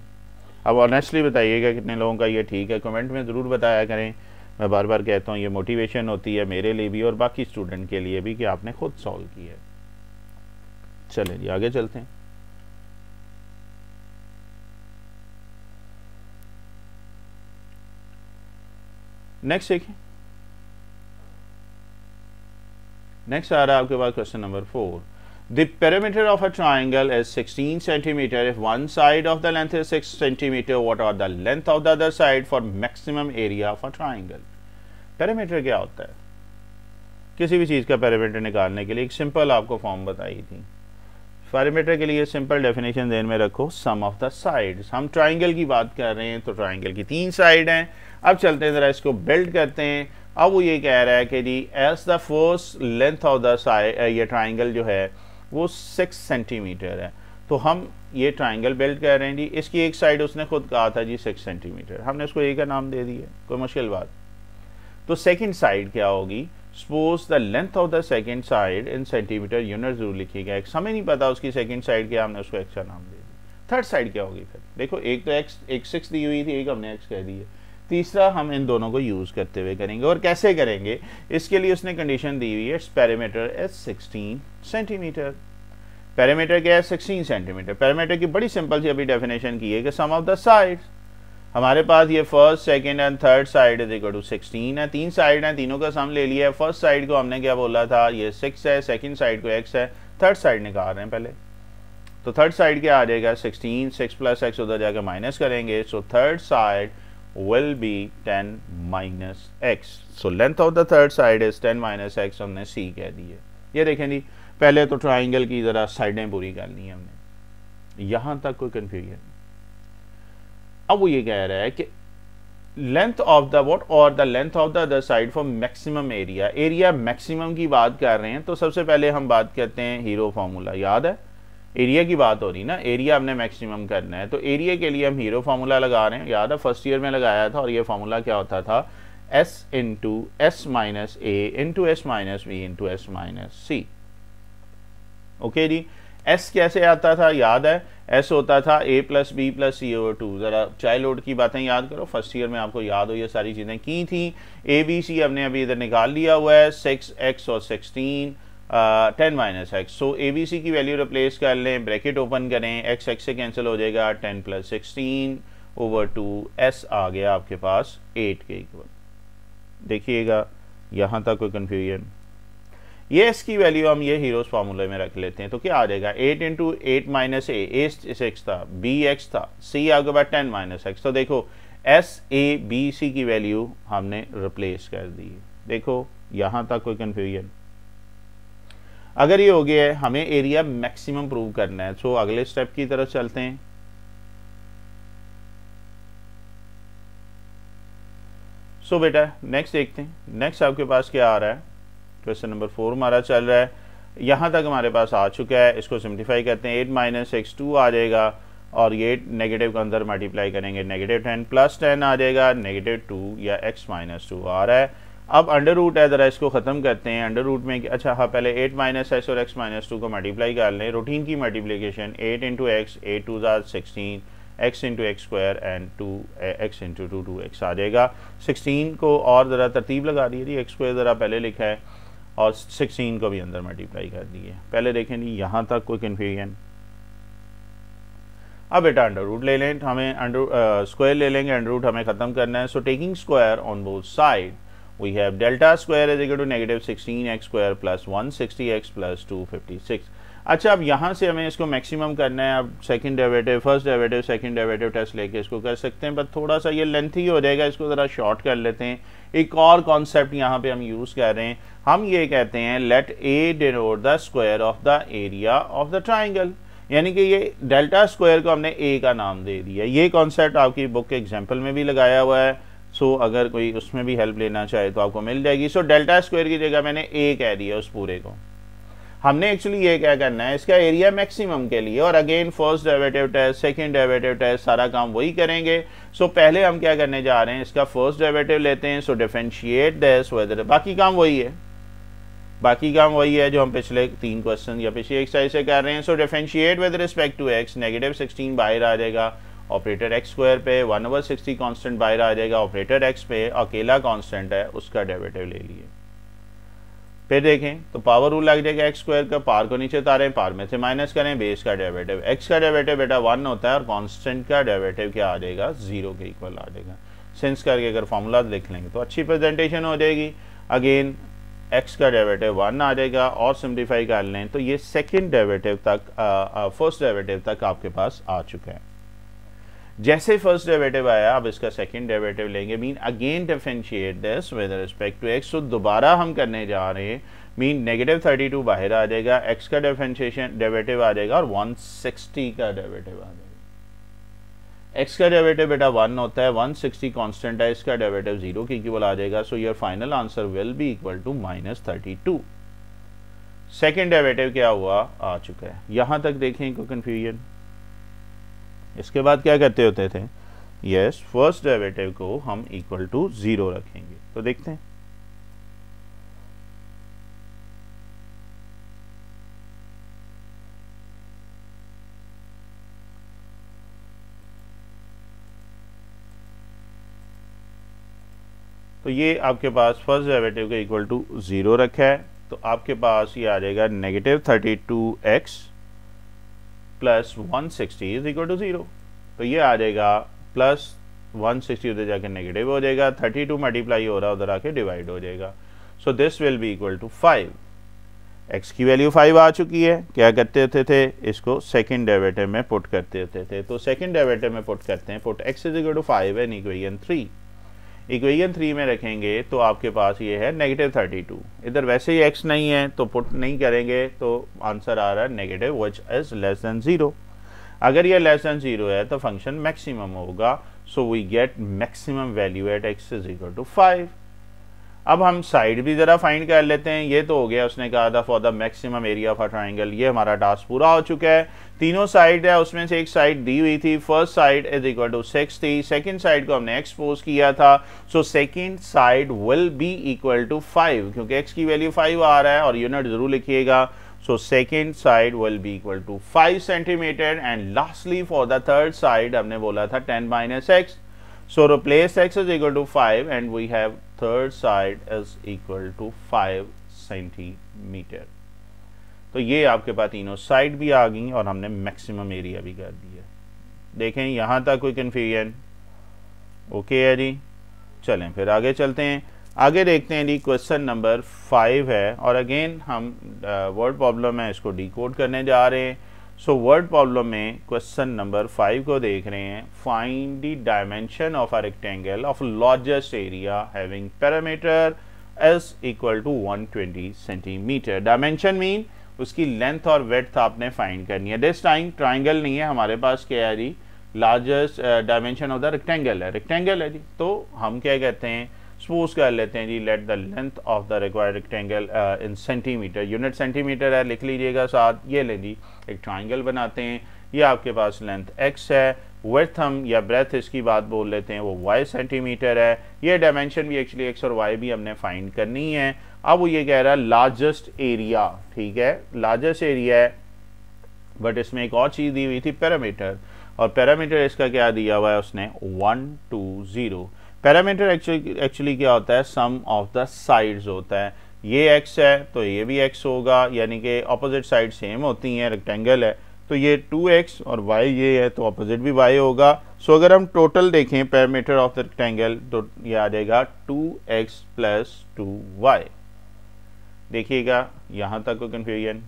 अब ऑनेस्टली बताइएगा कितने लोगों का ये ठीक है कमेंट में ज़रूर बताया करें मैं बार बार कहता हूँ ये मोटिवेशन होती है मेरे लिए भी और बाकी स्टूडेंट के लिए भी कि आपने खुद सॉल्व की है चले जी आगे चलते हैं नेक्स्ट देखें नेक्स्ट आ रहा है आपके पास question number four The perimeter of a triangle is 16 centimeter. If one side of the length is 6 centimeter, what are the length of the other side for maximum area of a triangle? Perimeter क्या होता है किसी भी चीज़ का perimeter निकालने के लिए एक simple आपको form बताई थी पैरामीटर के लिए सिंपल डेफिनेशन देन में रखो सम ऑफ द साइड्स हम ट्राइंगल की बात कर रहे हैं तो ट्राइंगल की तीन साइड हैं अब चलते हैं ज़रा इसको बिल्ड करते हैं अब वो ये कह रहा है कि जी as the first length of the side ये ट्राइंगल जो है वो सिक्स सेंटीमीटर है तो हम ये ट्राइंगल बेल्ट कह रहे हैं जी इसकी एक साइड उसने खुद कहा था जी सिक्स सेंटीमीटर हमने उसको ए का नाम दे दिया कोई मुश्किल बात तो सेकेंड साइड क्या होगी suppose the length of the second side in centimetre unit जरूर लिखिएगा एक्स हमें नहीं पता उसकी सेकेंड साइड क्या हमने उसको एक्स का नाम दे दिया थर्ड साइड क्या होगी फिर देखो एक तो एक्स एक सिक्स दी हुई थी एक हमने एक्स कह दी है तीसरा हम इन दोनों को यूज़ करते हुए करेंगे और कैसे करेंगे इसके लिए उसने कंडीशन दी हुई है पैरामीटर एस 16 सेंटीमीटर पैरामीटर क्या है 16 सेंटीमीटर पैरामीटर की बड़ी सिंपल सी अभी डेफिनेशन की है कि सम ऑफ द साइड हमारे पास ये first second and third side is equal to sixteen है तीन साइड हैं तीनों का सम ले लिया है फर्स्ट साइड को हमने क्या बोला था ये सिक्स है सेकेंड साइड को एक्स है थर्ड साइड निकाल रहे हैं पहले तो थर्ड साइड क्या आ जाएगा 16 6 प्लस एक्स उधर जाकर माइनस करेंगे so third side will be 10 minus x. So length of the third side is 10 minus x हमने c कह दी है ये देखें जी पहले तो ट्राइंगल की ज़रा साइडें पूरी करनी है हमने यहाँ तक कोई कन्फ्यूजन अब वो ये कह रहा है कि लेंथ ऑफ द वॉट और the length of the other side for maximum area area maximum की बात कर रहे हैं तो सबसे पहले हम बात करते हैं हीरो फॉर्मूला याद है एरिया की बात हो रही ना एरिया हमने मैक्सिमम करना है तो एरिया के लिए हम हीरो फार्मूला लगा रहे हैं याद है फर्स्ट ईयर में लगाया था और ये फार्मूला क्या होता था s into s minus a into s minus b into s minus c okay जी एस कैसे आता था याद है एस होता था a plus b plus c over two ज़रा चाइल्ड हुड की बातें याद करो फर्स्ट ईयर में आपको याद हो ये सारी चीज़ें की थी ए बी सी हमने अभी इधर निकाल लिया हुआ है सिक्स एक्स और sixteen ten minus x so a b c की वैल्यू रिप्लेस कर लें ब्रैकेट ओपन करें एक्स एक्स से कैंसिल हो जाएगा ten plus sixteen over two s आ गया आपके पास एट के इक्वल देखिएगा यहाँ तक कोई कन्फ्यूजन ये एस की वैल्यू हम ये हीरोज फार्मूले में रख लेते हैं तो क्या आ जाएगा eight into eight minus A S x था बी एक्स था सी आगे बाद टेन माइनस एक्स तो देखो एस ए बी सी की वैल्यू हमने रिप्लेस कर दी देखो यहाँ तक कोई कन्फ्यूजन अगर ये हो गया है हमें एरिया मैक्सिमम प्रूव करना है सो तो अगले स्टेप की तरफ चलते हैं सो so, बेटा नेक्स्ट देखते हैं नेक्स्ट आपके पास क्या आ रहा है क्वेश्चन नंबर फोर हमारा चल रहा है यहाँ तक हमारे पास आ चुका है इसको सिम्प्लीफाई करते हैं एट माइनस एक्स टू आ जाएगा और ये नेगेटिव का अंदर मल्टीप्लाई करेंगे नेगेटिव टेन प्लस टेन आ जाएगा नेगेटिव टू या एक्स माइनस टू आ रहा है अब अंडर रूट है ज़रा इसको ख़त्म करते हैं अंडर रूट में अच्छा हाँ पहले एट माइनस एक्स और एक्स माइनस टू को मल्टीप्लाई कर लें रूटीन की multiplication eight into x eight two ज़ार sixteen x into x square and two x into two two x आ जाएगा सिक्सटीन को और ज़रा तरतीब लगा दिए थी एक्स स्क्वायर ज़रा पहले लिखा है और सिक्सटीन को भी अंदर मल्टीप्लाई कर दिए पहले देखें जी यहाँ तक कोई कन्फ्यूजन अब बेटा अंडर रूट ले लें हमें अंडर स्क्वायर eh, ले लेंगे अंडर रूट हमें ख़त्म करना है so taking square on both side we have delta square is equal to negative 16x square plus 160x plus 256. अच्छा अब यहाँ से हमें इसको मैक्सिमम करना है अब second derivative first derivative second derivative test लेके इसको कर सकते हैं बट थोड़ा सा ये लेंथी हो जाएगा इसको ज़रा शॉर्ट कर लेते हैं एक और कॉन्सेप्ट यहाँ पे हम यूज़ कर रहे हैं हम ये कहते हैं let a denote the square of the area of the triangle यानी कि ये डेल्टा स्क्वायर को हमने ए का नाम दे दिया ये कॉन्सेप्ट आपकी बुक के एग्जाम्पल में भी लगाया हुआ है सो so, अगर कोई उसमें भी हेल्प लेना चाहे तो आपको मिल जाएगी सो डेल्टा स्क्वायर की जगह मैंने ए कह दिया उस पूरे को हमने एक्चुअली ये क्या करना है इसका एरिया मैक्सिमम के लिए और again first डेवेटिव test second डेवेटिव test सारा काम वही करेंगे सो so, पहले हम क्या करने जा रहे हैं इसका फर्स्ट डेवेटिव लेते हैं सो डिफेंशिएट दिस वेदर बाकी काम वही है बाकी काम वही है जो हम पिछले तीन क्वेश्चन या पिछले एक्सरसाइज से कर रहे हैं so differentiate with respect to x negative sixteen बाहर आ जाएगा ऑपरेटर एक्स स्क्वायर पे वन ओवर सिक्सटी कॉन्स्टेंट बाहर आ जाएगा ऑपरेटर एक्स पे अकेला कॉन्स्टेंट है उसका डेरिवेटिव ले लिए फिर देखें तो पावर रूल लग जाएगा एक्स स्क्वायर का पार को नीचे उतारें पार में से माइनस करें बेस का डेरिवेटिव एक्स का डेरिवेटिव बेटा वन होता है और कांस्टेंट का डेरिवेटिव क्या आ जाएगा जीरो के इक्वल आ जाएगा सिंस करके अगर फॉर्मूला लिख लेंगे तो अच्छी प्रेजेंटेशन हो जाएगी अगेन एक्स का डेरिवेटिव वन आ जाएगा और सिम्प्लीफाई कर लें तो ये सेकेंड डेरिवेटिव तक फर्स्ट डेरिवेटिव तक आपके पास आ चुका है जैसे फर्स्ट डेरिवेटिव आया अब इसका सेकंड डेरिवेटिव लेंगे mean again differentiate this with respect to x तो दोबारा हम करने जा रहे हैं मीन नेगेटिव थर्टी टू बाहर आ जाएगा एक्स का डिफेंशिएशन डेरिवेटिव आ जाएगा और वन सिक्सटी का डेरिवेटिव आ जाएगा एक्स का डेरिवेटिव बेटा वन होता है वन सिक्सटी कॉन्स्टेंट है इसका डेरिवेटिव जीरो की इक्वल आ जाएगा so your final answer will be equal to minus thirty two second derivative क्या हुआ आ चुका है यहां तक देखें को कन्फ्यूजन इसके बाद क्या करते होते थे यस फर्स्ट डेरिवेटिव को हम इक्वल टू जीरो रखेंगे तो देखते हैं तो ये आपके पास फर्स्ट डेरिवेटिव का इक्वल टू ज़ीरो रखा है तो आपके पास ये आ जाएगा negative thirty two x plus one sixty is equal to zero तो ये आ जाएगा प्लस वन सिक्सटी उधर जाके नेगेटिव हो जाएगा थर्टी टू मल्टीप्लाई हो रहा है उधर आके डिवाइड हो जाएगा so this will be equal to five x की वैल्यू फाइव आ चुकी है क्या करते होते थे इसको सेकेंड डेवेटिव में पुट करते होते थे तो सेकेंड डेवेटिव में पुट करते हैं put x is equal to five in equation three equation three में रखेंगे तो आपके पास ये है नेगेटिव थर्टी टू इधर वैसे ही एक्स नहीं है तो पुट नहीं करेंगे तो आंसर आ रहा है नेगेटिव वच इज़ लेस देन ज़ीरो अगर ये लेस देन ज़ीरो है तो फंक्शन मैक्सिमम होगा so we get maximum value at x is equal to five अब हम साइड भी ज़रा फाइंड कर लेते हैं ये तो हो गया उसने कहा था for the maximum area of a triangle ये हमारा टास्क पूरा हो चुका है तीनों साइड है उसमें से एक साइड दी हुई थी first side is equal to six थी सेकेंड साइड को हमने एक्सपोज किया था so second side will be equal to five क्योंकि एक्स की वैल्यू फाइव आ रहा है और यूनिट ज़रूर लिखिएगा so second side will be equal to five centimeter and lastly for the third side हमने बोला था ten minus x So replace x is equal to 5 and we have third side is equal to 5 centimeter. तो ये आपके पास तीनों side भी आ गई और हमने मैक्सिमम एरिया भी कर दिया देखें यहां तक कोई कंफ्यूजन ओके है जी चलें फिर आगे चलते हैं आगे देखते हैं जी क्वेश्चन नंबर फाइव है और अगेन हम वर्ड uh, प्रॉब्लम है इसको डिकोड करने जा रहे हैं सो वर्ड प्रॉब्लम में क्वेश्चन नंबर फाइव को देख रहे हैं find the dimension of a rectangle of largest area having parameter s equal to 120 centimeter dimension mean उसकी लेंथ और वेथ आपने फाइंड करनी है दिस टाइम ट्राइंगल नहीं है हमारे पास क्या है जी largest dimension of the rectangle है रेक्टेंगल है जी तो हम क्या कहते हैं सपोज कर लेते हैं जी let the length of the required rectangle in centimetre unit centimeter है लिख लीजिएगा साथ ये ले जी एक ट्राइंगल बनाते हैं ये आपके पास लेंथ एक्स है वर्थ हम या ब्रेथ इसकी बात बोल लेते हैं वो वाई सेंटीमीटर है ये डायमेंशन भी एक्चुअली एक्स और वाई भी हमने फाइंड करनी है अब वो ये कह रहा है लार्जेस्ट एरिया ठीक है लार्जेस्ट एरिया है बट इसमें एक और चीज़ दी हुई थी पैरामीटर और पैरामीटर इसका क्या दिया हुआ है उसने one two zero parameter actually actually क्या होता है सम ऑफ द साइड्स होता है ये एक्स है तो ये भी एक्स होगा यानी कि अपोजिट साइड सेम होती हैं रेक्टेंगल है तो ये टू एक्स और वाई ये है तो अपोजिट भी वाई होगा सो so, अगर हम टोटल देखें पैरामीटर ऑफ द रेक्टेंगल तो ये आ जाएगा two x plus two y देखिएगा यहाँ तक कोई कन्फ्यूजन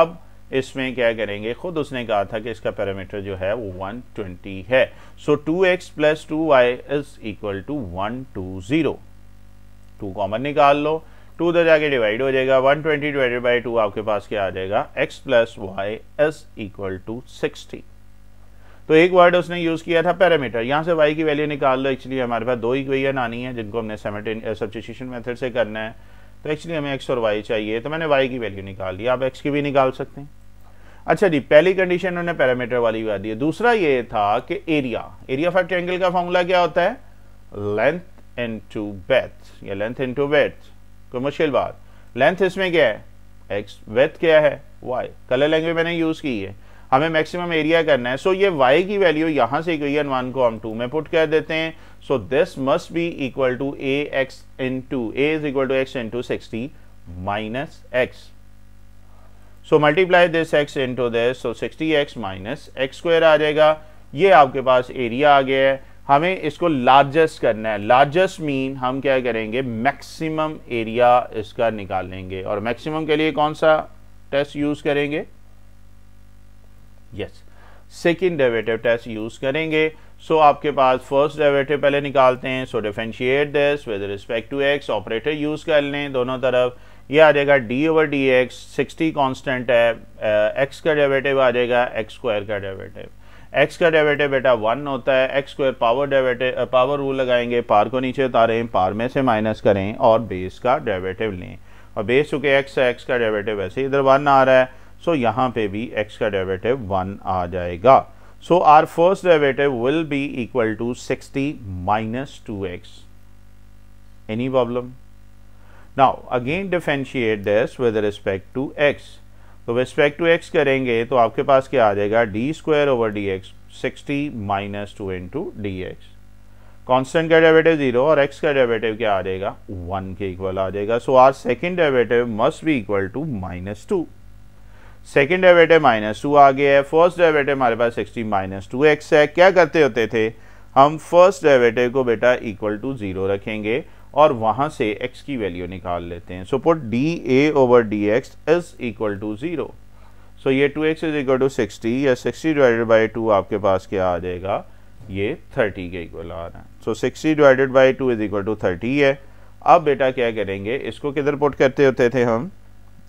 अब इसमें क्या करेंगे खुद उसने कहा था कि इसका पैरामीटर जो है वो 120 है so two x plus two y is equal to one two zero two common निकाल लो टू उधर तो जाके डिवाइड हो जाएगा 120 ट्वेंटी डिवाइडेड बाई टू आपके पास क्या आ जाएगा x plus y is equal to sixty तो एक वर्ड उसने यूज़ किया था पैरामीटर यहां से y की वैल्यू निकाल लो एक्चुअली हमारे पास दो इक्वेशन आनी है जिनको हमने सब्सिट्यूशन मेथड uh, से करना है तो एक्चुअली हमें x और y चाहिए तो मैंने y की वैल्यू निकाल ली आप x की भी निकाल सकते हैं अच्छा जी पहली कंडीशन उन्होंने पैरामीटर वाली बता दी दूसरा ये था कि एरिया एरिया ऑफ ट्रायंगल का फॉर्मूला क्या होता है लेंथ इनटू बेथ या लेंथ इनटू वेथ कोई मुश्किल बात लेंथ इसमें क्या है एक्स वेथ क्या है वाई कलर लैंग्वेज मैंने यूज़ की है हमें मैक्सिमम एरिया करना है सो so, ये वाई की वैल्यू यहां से इक्वेशन वन को हम टू में पुट कर देते हैं so this must be equal to A x into as equal to x into sixty minus x so multiply this x into this so sixty x minus x square आ जाएगा ये आपके पास area आ गया है हमें इसको largest करना है लार्जेस्ट मीन हम क्या करेंगे मैक्सिमम एरिया इसका निकालेंगे और मैक्सिमम के लिए कौन सा टेस्ट यूज़ करेंगे यस सेकेंड डेवेटिव टेस्ट यूज़ करेंगे सो so, आपके पास फर्स्ट डेवेटिव पहले निकालते हैं so differentiate this with respect to x operator use कर लें दोनों तरफ ये आ जाएगा d over d x sixty constant है एक्स का डेवेटिव आ जाएगा एक्स स्क्वायर का डेवेटिव एक्स का डेवेटिव बेटा वन होता है एक्स स्क्वायर पावर डेवेटिव पावर रूल लगाएंगे पार को नीचे उतारें पार में से माइनस करें और बेस का डेवेटिव लें और बेस चूँकि एक्स है एक्स का डेवेटिव वैसे इधर वन आ रहा है सो so यहाँ पे भी एक्स का डेवेटिव वन आ जाएगा सो आर फर्स्ट डेवेटिव will be equal to sixty minus two x any problem now again differentiate this with respect to x तो रिस्पेक्ट टू एक्स करेंगे तो आपके पास क्या आ जाएगा d square over d x sixty minus two into d x constant का derivative zero और एक्स का डेरेवेटिव क्या आ जाएगा वन के इक्वल आ जाएगा so our second derivative must be equal to minus two second derivative minus two आ गया है फर्स्ट डेरेवेटिव हमारे पास सिक्सटी माइनस टू एक्स है क्या करते होते थे हम फर्स्ट डेरेवेटिव को बेटा इक्वल टू जीरो रखेंगे और वहाँ से x की वैल्यू निकाल लेते हैं so put d A over d x is equal to zero so ये two x is equal to sixty या सिक्सटी डिवाइडेड बाई टू आपके पास क्या आ जाएगा ये थर्टी के इक्वल आ रहा है so sixty divided by two is equal to thirty है अब बेटा क्या करेंगे इसको किधर पुट करते होते थे हम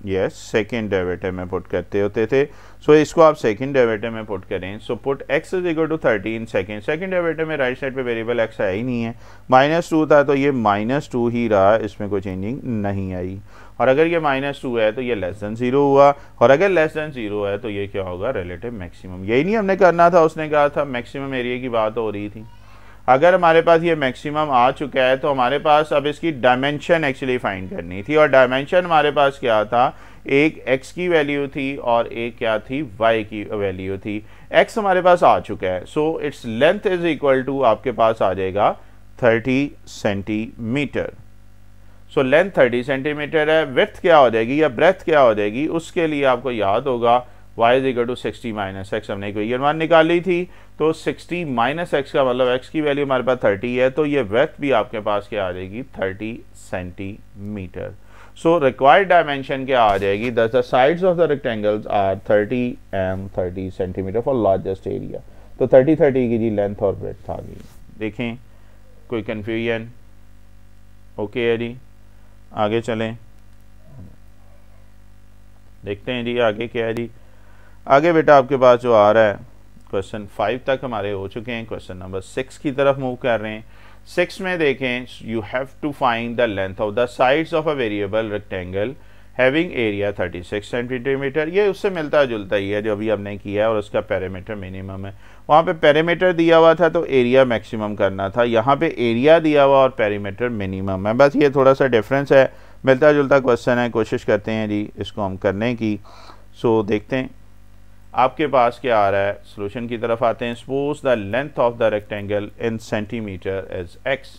यस सेकेंड डेवेटिव में पुट करते होते थे सो so, इसको आप सेकेंड डेवेटिव में पुट करें so put x is equal to thirty in second second डेवेटिव में राइट साइड पे वेरिएबल एक्स आया ही नहीं है माइनस टू था तो ये माइनस टू ही रहा इसमें कोई चेंजिंग नहीं आई और अगर ये माइनस टू है तो ये लेस देन जीरो हुआ और अगर लेस देन जीरो है तो ये क्या होगा रिलेटिव मैक्सिमम यही नहीं हमने करना था उसने कहा था मैक्सिमम एरिया की बात हो रही थी अगर हमारे पास ये मैक्सिमम आ चुका है तो हमारे पास अब इसकी डायमेंशन एक्चुअली फाइंड करनी थी और डायमेंशन हमारे पास क्या था एक एक्स की वैल्यू थी और एक क्या थी वाई की वैल्यू थी एक्स हमारे पास आ चुका है so it's length is equal to आपके पास आ जाएगा thirty centimeter so length thirty centimeter है विथ क्या हो जाएगी या ब्रेथ क्या हो जाएगी उसके लिए आपको याद होगा y is equal to sixty minus x हमने इक्वेशन वन निकाल ली थी तो सिक्सटी माइनस एक्स का मतलब एक्स की वैल्यू हमारे पास थर्टी है तो ये वेथ भी आपके पास क्या आ जाएगी thirty centimeter so required dimension क्या आ जाएगी thus the sides of the rectangles are thirty and thirty centimeter for largest area तो थर्टी थर्टी की जी लेंथ और ब्रेथ आ गई देखें कोई कन्फ्यूजन ओके है जी आगे चलें देखते हैं जी आगे क्या है जी आगे बेटा आपके पास जो आ रहा है क्वेश्चन फाइव तक हमारे हो चुके हैं क्वेश्चन नंबर सिक्स की तरफ मूव कर रहे हैं सिक्स में देखें you have to find the length of the sides of a variable rectangle having area 36 centimeter ये उससे मिलता जुलता ही है जो अभी हमने किया है और उसका पैरामीटर मिनिमम है वहाँ पे पैरामीटर दिया हुआ था तो एरिया मैक्सिमम करना था यहाँ पे एरिया दिया हुआ और पैरामीटर मिनिमम है बस ये थोड़ा सा डिफरेंस है मिलता जुलता क्वेश्चन है कोशिश करते हैं जी इसको हम करने की सो so, देखते हैं आपके पास क्या आ रहा है सोल्यूशन की तरफ आते हैं suppose the length of the rectangle in centimeter is x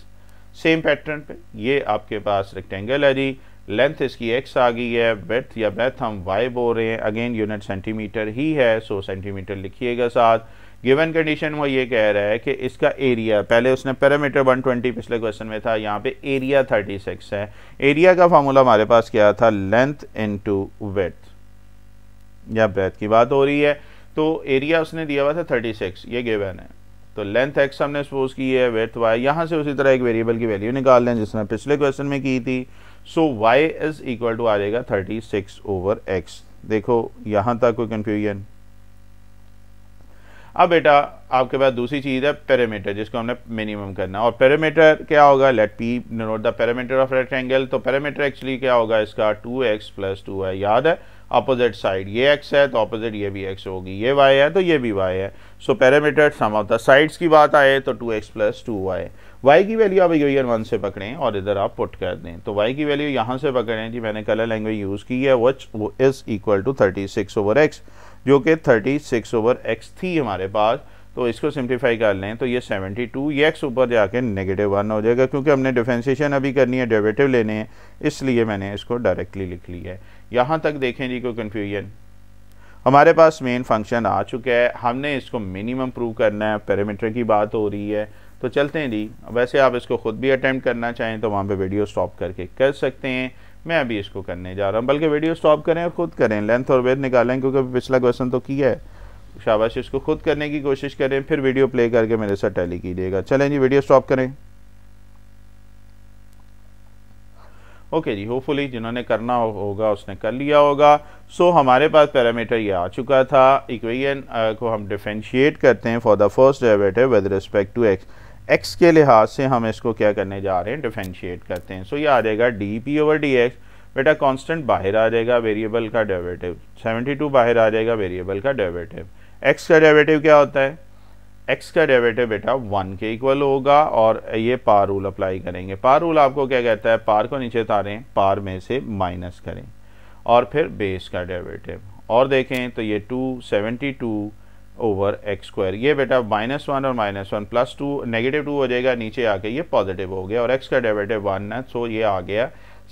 same pattern पे ये आपके पास रेक्टेंगल है जी लेंथ इसकी एक्स आ गई है ब्रेथ या ब्रेथ हम वाई बोल रहे हैं अगेन यूनिट सेंटीमीटर ही है सो सेंटीमीटर लिखिएगा साथ गिवन कंडीशन वो ये कह रहा है कि इसका एरिया पहले उसने पैरामीटर 120 पिछले क्वेश्चन में था यहाँ पे एरिया 36 है एरिया का फार्मूला हमारे पास क्या था लेंथ इनटू टू या ब्रेथ की बात हो रही है तो एरिया उसने दिया हुआ था थर्टी सिक्स ये गिवन है तो लेंथ एक्स हमने सपोज की है वेथ वाई यहाँ से उसी तरह एक वेरिएबल की वैल्यू निकाल लें जिसने पिछले क्वेश्चन में की थी so y is equal to आ जाएगा थर्टी सिक्स ओवर एक्स देखो यहाँ तक कोई कन्फ्यूजन अब बेटा आपके पास दूसरी चीज़ है पैरामीटर जिसको हमने मिनिमम करना और पैरामीटर क्या होगा let p note the parameter of rectangle तो पैरामीटर एक्चुअली क्या होगा इसका टू एक्स प्लस टू है याद है अपोजिट साइड ये एक्स है तो अपोजिट ये भी एक्स होगी ये वाई है तो ये भी वाई है so parameter sum of the sides की बात आए तो two x plus two y y की वैल्यू आप इक्वेशन वन से पकड़ें और इधर आप पुट कर दें तो वाई की वैल्यू यहाँ से पकड़ें जी मैंने कलर लैंग्वेज यूज़ की है which is equal to thirty six over x जो कि थर्टी सिक्स ओवर एक्स थी हमारे पास तो इसको सिंप्लीफाई कर लें तो ये 72 ये एक्स ऊपर जाके नेगेटिव वन हो जाएगा क्योंकि हमने डिफेंसिएशन अभी करनी है डेरिवेटिव लेने हैं इसलिए मैंने इसको डायरेक्टली लिख लिया है यहाँ तक देखें जी कोई कन्फ्यूजन हमारे पास मेन फंक्शन आ चुका है हमने इसको मिनिमम प्रूव करना है पैरामीटर की बात हो रही है तो चलते हैं जी वैसे आप इसको ख़ुद भी अटैम्प्ट करना चाहें तो वहाँ पे वीडियो स्टॉप करके कर सकते हैं मैं अभी इसको करने जा रहा हूँ बल्कि वीडियो स्टॉप करें और ख़ुद करें लेंथ और वेथ निकालें क्योंकि पिछला क्वेश्चन तो किया है शाबाश इसको खुद करने की कोशिश करें फिर वीडियो प्ले करके मेरे साथ टैली कीजिएगा चलें जी वीडियो स्टॉप करें ओके जी होपफुली जिन्होंने करना होगा उसने कर लिया होगा सो so, हमारे पास पैरामीटर ये आ चुका था इक्वेशन को हम डिफ्रेंशिएट करते हैं for the first derivative with respect to x x के लिहाज से हम इसको क्या करने जा रहे हैं डिफ्रेंशिएट करते हैं सो so, ये आ जाएगा d p over d x बेटा कॉन्स्टेंट बाहर आ जाएगा वेरिएबल का डेरिवेटिव टू बाहर आ जाएगा वेरिएबल का डेरिवेटिव एक्स का डेरिवेटिव क्या होता है एक्स का डेरिवेटिव बेटा वन के इक्वल होगा और ये पार रूल अप्लाई करेंगे पार रूल आपको क्या कहता है पार को नीचे उतारें पार में से माइनस करें और फिर बेस का डेरिवेटिव और देखें तो ये two seventy two over x square ये बेटा माइनस वन और minus one plus two negative two हो जाएगा नीचे आके ये पॉजिटिव हो गया और एक्स का डेरिवेटिव वन है सो ये आ गया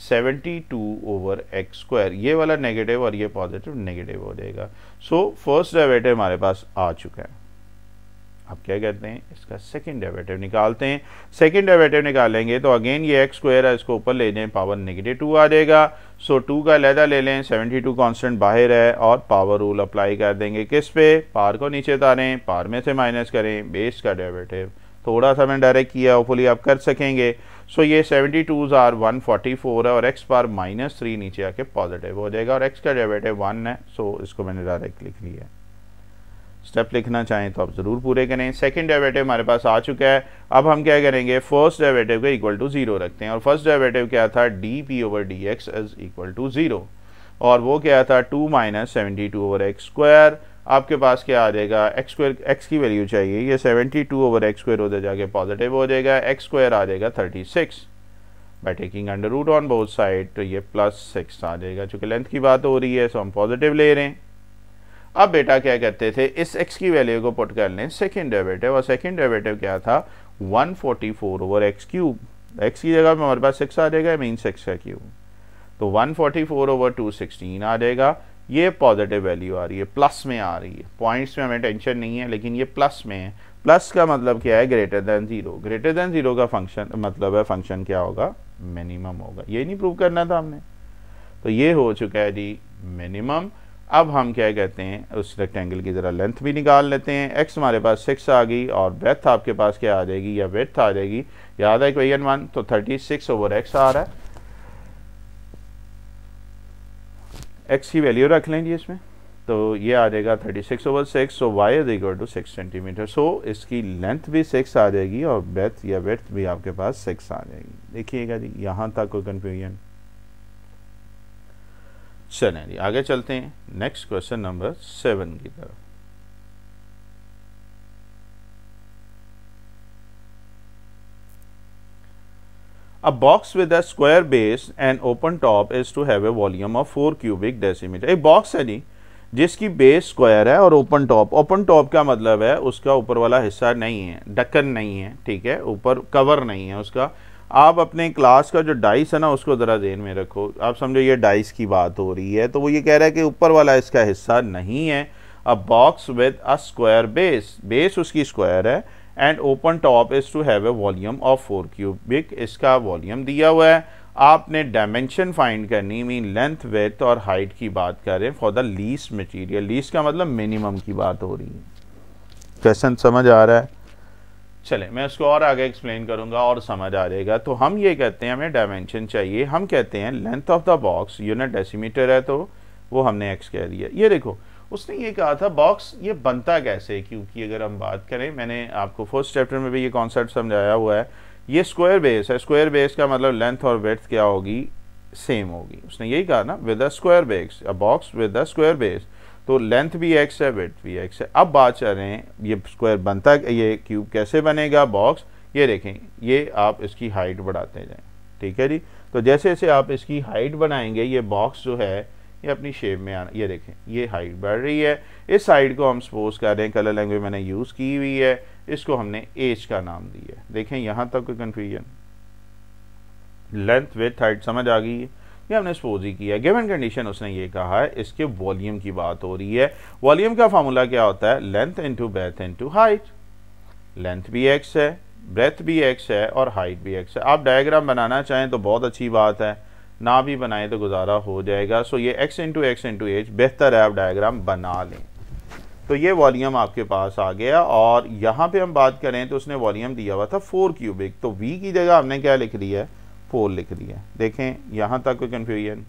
seventy two over x square ये वाला नेगेटिव और ये पॉजिटिव नेगेटिव हो जाएगा सो फर्स्ट डेरिवेटिव हमारे पास आ चुका है अब क्या करते हैं इसका सेकेंड डेरेवेटिव निकालते हैं सेकेंड डेरेवेटिव निकालेंगे तो अगेन ये एक्स स्क्वायर है इसको ऊपर ले जाएं पावर नेगेटिव टू आ जाएगा सो टू का लहदा ले लें सेवेंटी टू कॉन्स्टेंट बाहर है और पावर रूल अप्लाई कर देंगे किस पे पार को नीचे उतारें पार में से माइनस करें बेस का डेरेवेटिव थोड़ा सा मैंने डायरेक्ट किया होपफुली आप कर सकेंगे सो so, ये seventy twos are one forty four है और एक्स पार माइनस थ्री नीचे आके पॉजिटिव हो जाएगा और एक्स का डेवेटिव वन है सो so, इसको मैंने डायरेक्ट लिख लिया है स्टेप लिखना चाहें तो आप ज़रूर पूरे करें सेकंड डेरिवेटिव हमारे पास आ चुका है अब हम क्या करेंगे फर्स्ट डेरिवेटिव को इक्वल टू ज़ीरो रखते हैं और फर्स्ट डेरिवेटिव क्या था d p over d x is equal to zero और वो क्या था two minus seventy two over x square आपके पास क्या आ जाएगा एक्स स्क्वायर एक्स की वैल्यू चाहिए ये seventy two over x square उधर जाके पॉजिटिव हो जाएगा एक्स स्क्वायर आ जाएगा thirty six by taking under root on both side तो ये प्लस सिक्स आ जाएगा चूँकि लेंथ की बात हो रही है सो हम पॉजिटिव ले रहे हैं अब बेटा क्या करते थे इस एक्स की वैल्यू को पुट कर लें सेकेंड डेरेवेटिव और सेकेंड डेरेवेटिव क्या था 144 forty four over x cube x की जगह में हमारे पास सिक्स आ जाएगा मीन सिक्स का क्यूब तो 144 forty four over two sixteen आ जाएगा ये पॉजिटिव वैल्यू आ रही है प्लस में आ रही है पॉइंट्स में हमें टेंशन नहीं है लेकिन ये प्लस में है प्लस का मतलब क्या है greater than zero greater than zero का फंक्शन मतलब है फंक्शन क्या होगा मिनिमम होगा ये नहीं प्रूव करना था हमने तो ये हो चुका है जी मिनिमम अब हम क्या कहते हैं उस रेक्टेंगल की ज़रा लेंथ भी निकाल लेते हैं एक्स हमारे पास सिक्स आ गई और ब्रेथ आपके पास क्या आ जाएगी या वेथ आ जाएगी याद है इक्वेशन वन तो थर्टी सिक्स ओवर एक्स आ रहा है एक्स की वैल्यू रख लें जी इसमें तो ये आ जाएगा thirty six over six so y is equal to six centimeter so इसकी लेंथ भी सिक्स आ जाएगी और ब्रेथ या वेथ भी आपके पास सिक्स आ जाएगी देखिएगा जी यहाँ तक कोई कन्फ्यूजन चलें जी आगे चलते हैं नेक्स्ट क्वेश्चन नंबर सेवन की तरफ a box with a square base and open top is to have a volume of four cubic decimeter एक बॉक्स है जी जिसकी बेस स्क्वायर है और ओपन टॉप ओपन टॉप का मतलब है उसका ऊपर वाला हिस्सा नहीं है ढक्कन नहीं है ठीक है ऊपर कवर नहीं है उसका आप अपने क्लास का जो डाइस है ना उसको ज़रा जेन में रखो आप समझो ये डाइस की बात हो रही है तो वो ये कह रहा है कि ऊपर वाला इसका हिस्सा नहीं है a box with a square base base उसकी स्क्वायर है and open top is to have a volume of four cubic इसका वॉल्यूम दिया हुआ है आपने डायमेंशन फाइंड करनी मीन लेंथ वेथ और हाइट की बात करें for the least material less का मतलब मिनिमम की बात हो रही है क्वेश्चन समझ आ रहा है चले मैं उसको और आगे एक्सप्लेन करूंगा और समझ आ जाएगा तो हम ये कहते हैं हमें डायमेंशन चाहिए हम कहते हैं length of the box unit decimetre है तो वो हमने एक्स कह दिया ये देखो उसने ये कहा था बॉक्स ये बनता कैसे क्योंकि अगर हम बात करें मैंने आपको फर्स्ट चैप्टर में भी ये कॉन्सेप्ट समझाया हुआ है ये स्क्वायर बेस है स्क्वायर बेस का मतलब लेंथ और वेथ क्या होगी सेम होगी उसने यही कहा ना with a square base a box with a square base तो लेंथ भी एक्स है वेट भी एक्स है अब बात कर रहे हैं ये स्क्वायर बनता ये क्यूब कैसे बनेगा बॉक्स ये देखें ये आप इसकी हाइट बढ़ाते जाएं ठीक है जी तो जैसे जैसे आप इसकी हाइट बनाएंगे ये बॉक्स जो है ये अपनी शेप में आना ये देखें ये हाइट बढ़ रही है इस साइड को हम सपोज कर रहे हैं कलर लैंग्वेज मैंने यूज़ की हुई है इसको हमने एज का नाम दिया है देखें यहाँ तक कोई कन्फ्यूजन लेंथ विथ हाइट समझ आ गई है ये हमने सपोज ही किया गिवन कंडीशन उसने ये कहा है इसके वॉल्यूम की बात हो रही है वॉल्यूम का फार्मूला क्या होता है length into breadth into height length भी एक्स है ब्रेथ भी एक्स है और हाइट भी एक्स है आप डायग्राम बनाना चाहें तो बहुत अच्छी बात है ना भी बनाएं तो गुजारा हो जाएगा सो ये x into x into h बेहतर है आप डायग्राम बना लें तो ये वॉल्यूम आपके पास आ गया और यहाँ पे हम बात करें तो उसने वॉल्यूम दिया हुआ था फोर क्यूबिक तो वी की जगह हमने क्या लिख ली है फोर लिख दिया देखें यहाँ तक कोई कन्फ्यूजन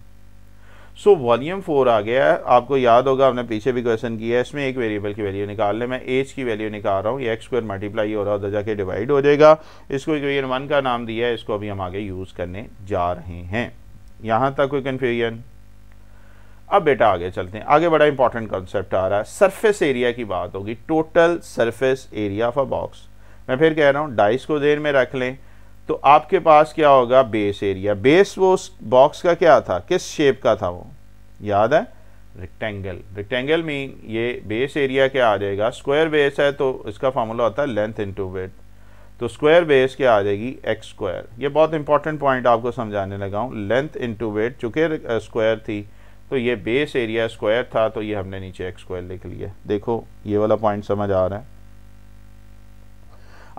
सो वॉल्यूम फोर आ गया है आपको याद होगा आपने पीछे भी क्वेश्चन किया है इसमें एक वेरिएबल की वैल्यू निकाल लें मैं एच की वैल्यू निकाल रहा हूँ ये एक्स स्क्वायर मल्टीप्लाई हो रहा है जाके डिवाइड हो जाएगा इसको इक्वेशन वन का नाम दिया है इसको अभी हम आगे यूज़ करने जा रहे हैं यहाँ तक कोई कन्फ्यूजन अब बेटा आगे चलते हैं आगे बड़ा इंपॉर्टेंट कॉन्सेप्ट आ रहा है सरफेस एरिया की बात होगी total surface area of a box मैं फिर कह रहा हूँ डाइस को देर में रख लें तो आपके पास क्या होगा बेस एरिया बेस वो उस बॉक्स का क्या था किस शेप का था वो याद है रेक्टेंगल रेक्टेंगल मीन ये बेस एरिया क्या आ जाएगा स्क्वायर बेस है तो इसका फार्मूला होता है लेंथ इनटू वेथ तो स्क्वायर बेस क्या आ जाएगी एक्स स्क्वायर ये बहुत इंपॉर्टेंट पॉइंट आपको समझाने लगा हूँ लेंथ इनटू वेथ चूँकि स्क्वायर थी तो ये बेस एरिया स्क्वायर था तो ये हमने नीचे एक्स स्क्वायर लिख लिया देखो ये वाला पॉइंट समझ आ रहा है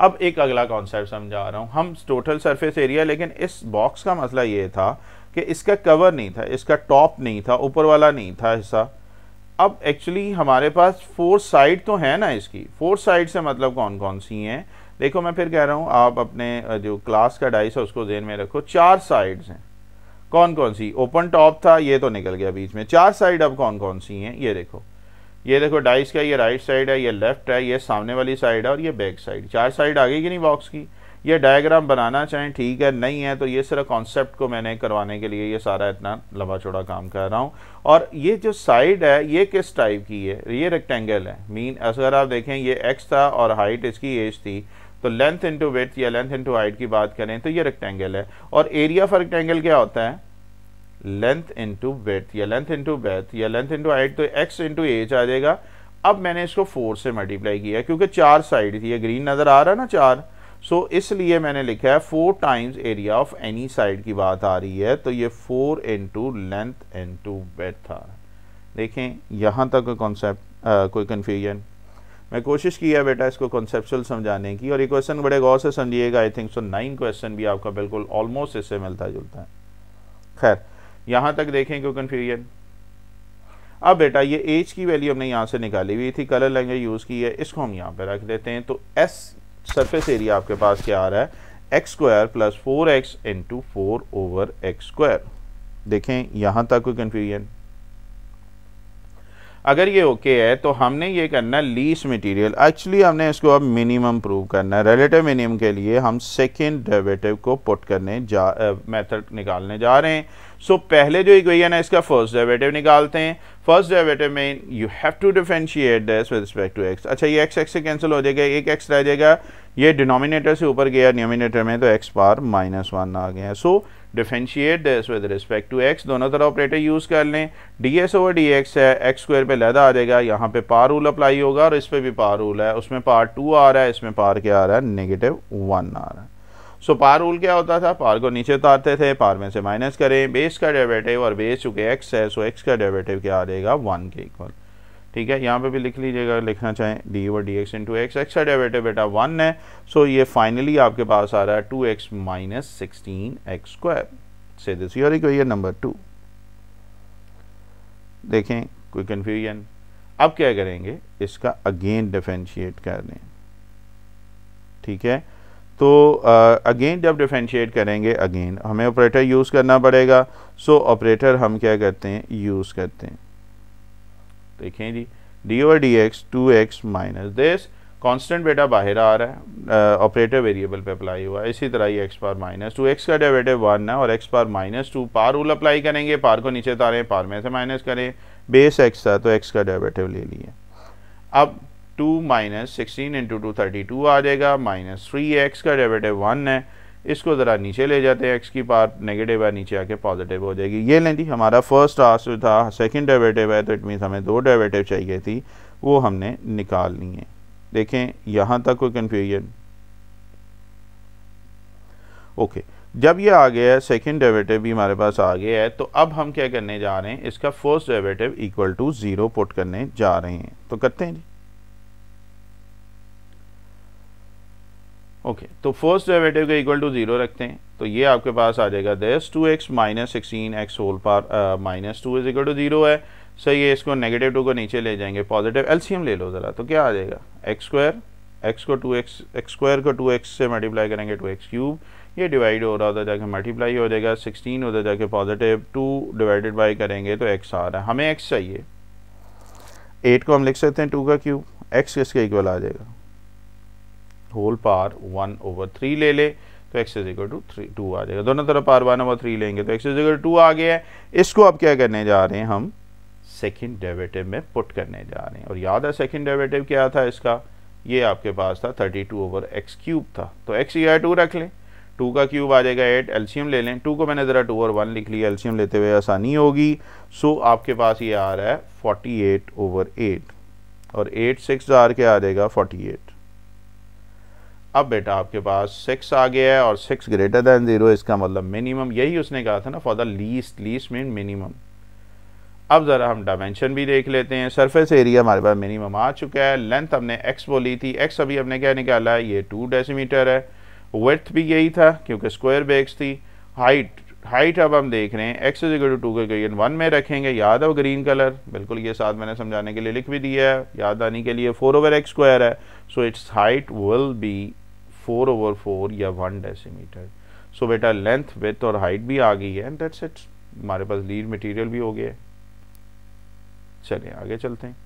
अब एक अगला कॉन्सेप्ट समझा रहा हूँ हम टोटल सरफेस एरिया लेकिन इस बॉक्स का मसला ये था कि इसका कवर नहीं था इसका टॉप नहीं था ऊपर वाला नहीं था हिस्सा अब एक्चुअली हमारे पास फोर साइड तो है ना इसकी फोर साइड से मतलब कौन कौन सी हैं देखो मैं फिर कह रहा हूँ आप अपने जो क्लास का डाइस है उसको जेन में रखो चार साइड्स हैं कौन कौन सी ओपन टॉप था ये तो निकल गया बीच में चार साइड अब कौन कौन सी हैं ये देखो ये देखो डाइस का ये राइट साइड है ये लेफ्ट है ये सामने वाली साइड है और ये बैक साइड चार साइड आ गई कि नहीं बॉक्स की ये डायग्राम बनाना चाहें ठीक है नहीं है तो ये सिर्फ कॉन्सेप्ट को मैंने करवाने के लिए ये सारा इतना लंबा चौड़ा काम कर रहा हूँ और ये जो साइड है ये किस टाइप की है ये रेक्टेंगल है मीन अगर आप देखें ये एक्स था और हाइट इसकी एज थी तो लेंथ इंटू वेथ या लेंथ इंटू हाइट की बात करें तो ये रेक्टेंगल है और एरिया फॉर रेक्टेंगल क्या होता है लेंथ इंटू बेथ या लेंथ इंटू बेथ या लेंथ इंटू हाइट तो एक्स इंटू एच आ जाएगा अब मैंने इसको फोर से मल्टीप्लाई किया क्योंकि चार साइड थी ये ग्रीन नज़र आ रहा है ना चार सो so, इसलिए मैंने लिखा है four times area of any side की बात आ रही है तो ये four into length into breadth था देखें यहाँ तक कोई कॉन्सेप्ट कोई कन्फ्यूजन मैं कोशिश की है बेटा इसको कॉन्सेप्चुअल समझाने की और ये क्वेश्चन बड़े गौर से समझिएगा I think so nine question भी आपका बिल्कुल ऑलमोस्ट इससे मिलता जुलता है खैर यहां तक देखें क्यों कन्फ्यूजन अब बेटा ये एज की वैल्यू हमने यहां से निकाली हुई थी कलर लैंग्वेज यूज़ की है इसको हम यहां पे रख देते हैं तो एस सरफेस एरिया आपके पास क्या आ रहा है x square plus four x into four over x square देखें यहां तक कोई कंफ्यूजन अगर ये ओके okay है तो हमने ये करना लीस मटेरियल एक्चुअली हमने इसको अब मिनिमम प्रूव करना है रिलेटिव मिनिमम के लिए हम सेकेंड डेरेवेटिव को पुट करने जा मेथड निकालने जा रहे हैं सो so, पहले जो इक्वेशन है इसका फर्स्ट डेरेवेटिव निकालते हैं फर्स्ट डेरेवेटिव में you have to differentiate this with respect to x अच्छा ये एक्स एक्स से कैंसिल हो जाएगा एक एक्स रह जाएगा ये डिनोमिनेटर से ऊपर गया डिनोमिनेटर में तो एक्स पार माइनस वन आ गया so so, differentiate this with respect to x दोनों तरह ऑपरेटर यूज़ कर लें d s over d x है एक्स स्क्वायर पे लहदा आ जाएगा यहाँ पे पार रूल अप्लाई होगा और इस पर भी पार रूल है उसमें पार टू आ रहा है इसमें पार क्या आ रहा है नेगेटिव वन आ रहा है सो so, पार रूल क्या होता था पार को नीचे उतारते थे पार में से माइनस करें बेस का डेरेवेटिव और बेस चूँकि एक्स है सो एक्स का डेरेवेटिव क्या आ जाएगा वन के इक्वल ठीक है यहाँ पे भी लिख लीजिएगा लिखना चाहें d over d x into x x का डेवेटिव बेटा वन है सो ये फाइनली आपके पास आ रहा है two x minus sixteen x square से this your equation number two देखें कोई कन्फ्यूजन अब क्या करेंगे इसका अगेन डिफेंशिएट कर दें ठीक है तो अगेन जब डिफेंशिएट करेंगे अगेन हमें ऑपरेटर यूज़ करना पड़ेगा सो so, ऑपरेटर हम क्या करते हैं यूज़ करते हैं देखें जी d over d x two x minus this constant बेटा बाहर आ रहा है ऑपरेटर वेरिएबल पे अप्लाई हुआ इसी तरह ही x power minus two x का डेवेटिव वन है और x power minus two power rule apply करेंगे पार को नीचे उतारें पार में से माइनस करें बेस एक्स था तो एक्स का डेवेटिव ले लिए अब two minus sixteen into two thirty two आ जाएगा माइनस थ्री एक्स का डेवेटिव वन है इसको ज़रा नीचे ले जाते हैं एक्स की पावर नेगेटिव है नीचे आके पॉजिटिव हो जाएगी ये लें थी हमारा फर्स्ट आस था सेकेंड डेवेटिव है तो इट मीन्स हमें दो डेवेटिव चाहिए थी वो हमने निकाल ली है देखें यहाँ तक कोई कन्फ्यूजन ओके जब ये आ गया है सेकेंड डेवेटिव भी हमारे पास आ गया है तो अब हम क्या करने जा रहे हैं इसका फर्स्ट डेवेटिव इक्वल टू ज़ीरो पुट करने जा रहे हैं तो करते हैं जी ओके तो फर्स्ट डेरिवेटिव का इक्वल टू जीरो रखते हैं तो ये आपके पास आ जाएगा this two x minus sixteen x whole power minus two is equal to zero है सही है इसको नेगेटिव टू को नीचे ले जाएंगे पॉजिटिव एलसीएम ले लो ज़रा तो क्या आ जाएगा एक्स स्क्वायर एक्स को टू एक्स एक्स स्क्वायर को टू एक्स से मल्टीप्लाई करेंगे टू एक्स क्यूब ये डिवाइड हो रहा उधर जाके मल्टीप्लाई हो जाएगा सिक्सटीन उधर जाके पॉजिटिव टू डिवाइडेड बाई करेंगे तो एक्स आ रहा है हमें एक्स चाहिए एट को हम लिख सकते हैं टू का क्यूब एक्स किसके इक्वल आ जाएगा whole power one over three ले ले तो x is equal to three two आ जाएगा दोनों तरफ पार वन ओवर थ्री लेंगे तो एक्स इज इक्वल टू आ गया है इसको अब क्या करने जा रहे हैं हम सेकेंड डेवेटिव में पुट करने जा रहे हैं और याद है सेकेंड डेवेटिव क्या था इसका ये आपके पास था thirty two over x cube था तो एक्स या टू रख लें टू का क्यूब आ जाएगा एट एल्शियम ले लें टू को मैंने ज़रा टू और वन लिख लिया एल्शियम लेते हुए आसानी होगी सो आपके पास ये आ रहा है फोर्टी एट ओवर एट और एट सिक्स आर के आ जाएगा फोर्टी एट अब बेटा आपके पास सिक्स आ गया है और सिक्स ग्रेटर देन ज़ीरो इसका मतलब मिनिमम यही उसने कहा था ना for the least least mean minimum अब ज़रा हम डायमेंशन भी देख लेते हैं सरफेस एरिया हमारे पास मिनिमम आ चुका है लेंथ हमने एक्स बोली थी एक्स अभी हमने क्या निकाला है ये टू डेसीमीटर है वर्थ भी यही था क्योंकि स्क्वायर बेक्स थी हाइट हाइट अब हम देख रहे हैं एक्स इक्वल टू टू के ग्रीन वन में रखेंगे याद है वो ग्रीन कलर बिल्कुल ये साथ मैंने समझाने के लिए लिख भी दिया है याद आने के लिए फोर ओवर एक्स स्क्वायर है so it's height will be four over four या वन डेसीमीटर सो बेटा लेंथ विथ और हाइट भी आ गई है एंड दैट्स इट हमारे पास लीड मटेरियल भी हो गया है चलिए आगे चलते हैं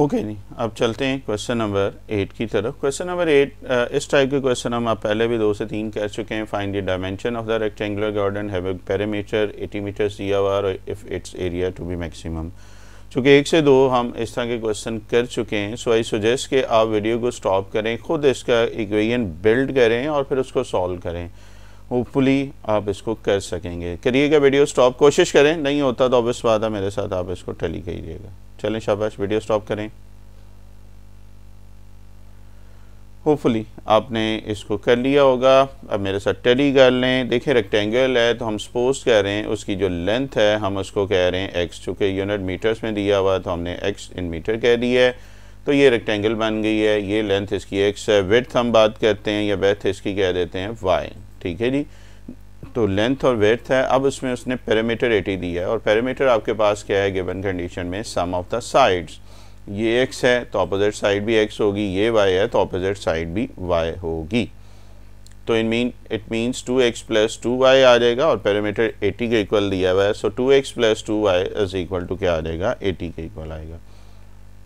ओके okay, नहीं अब चलते हैं क्वेश्चन नंबर एट की तरफ क्वेश्चन नंबर एट इस टाइप के क्वेश्चन हम आप पहले भी दो से तीन कह चुके हैं find the dimension of the rectangular garden have parameter 80 metre दिया हुआ और if its area to be maximum चूँकि एक से दो हम इस तरह के क्वेश्चन कर चुके हैं सो आई सुजेस्ट कि आप वीडियो को स्टॉप करें खुद इसका इक्वेशन बिल्ड करें और फिर उसको सॉल्व करें होपफुली आप इसको कर सकेंगे करिएगा वीडियो स्टॉप कोशिश करें नहीं होता तो ऑब्वियस बात है मेरे साथ आप इसको टली करिएगा चलें शाबाश वीडियो स्टॉप करें होपफुली आपने इसको कर लिया होगा अब मेरे साथ टेली कर लें देखें रेक्टेंगल है तो हम सपोज कह रहे हैं उसकी जो लेंथ है हम उसको कह रहे हैं एक्स चूँकि यूनिट मीटर्स में दिया हुआ तो हमने एक्स इन मीटर कह दिया है तो ये रेक्टेंगल बन गई है ये लेंथ इसकी एक्स है वेथ हम बात करते हैं या वेथ इसकी कह देते हैं वाई ठीक है जी तो लेंथ और वेथ है अब उसमें उसने पैरामीटर एटी दिया है और पैरामीटर आपके पास क्या है गिवन कंडीशन में सम ऑफ द साइड्स ये एक्स है तो अपोजिट साइड भी एक्स होगी ये वाई है तो अपोजिट साइड भी वाई होगी तो in mean it means two x plus two y आ जाएगा और पैरामीटर 80 के इक्वल दिया हुआ है so two x plus two y is equal to क्या आ जाएगा 80 के इक्वल आएगा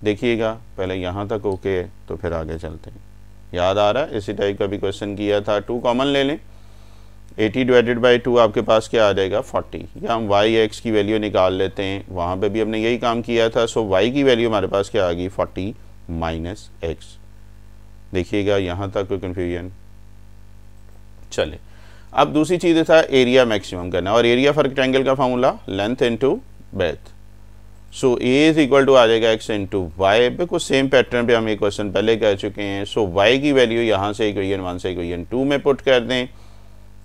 देखिएगा पहले यहाँ तक ओके है तो फिर आगे चलते हैं याद आ रहा है इसी टाइप का भी क्वेश्चन किया था टू कॉमन ले लें एटी डिवाइडेड बाई टू आपके पास क्या आ जाएगा फोर्टी या हम वाई एक्स की वैल्यू निकाल लेते हैं वहाँ पे भी हमने यही काम किया था सो वाई की वैल्यू हमारे पास क्या आ गई फोर्टी माइनस एक्स देखिएगा यहाँ तक कोई कन्फ्यूजन चले अब दूसरी चीज़ था एरिया मैक्सिमम करना और एरिया फॉर रेक्टेंगल का formula length into breadth so a is equal to आ जाएगा एक्स इंटू वाई बिल्कुल सेम पैटर्न पे हम ये क्वेश्चन पहले कह चुके हैं सो so, वाई की वैल्यू यहाँ से इक्वेशन वन से इक्वेशन टू में पुट कर दें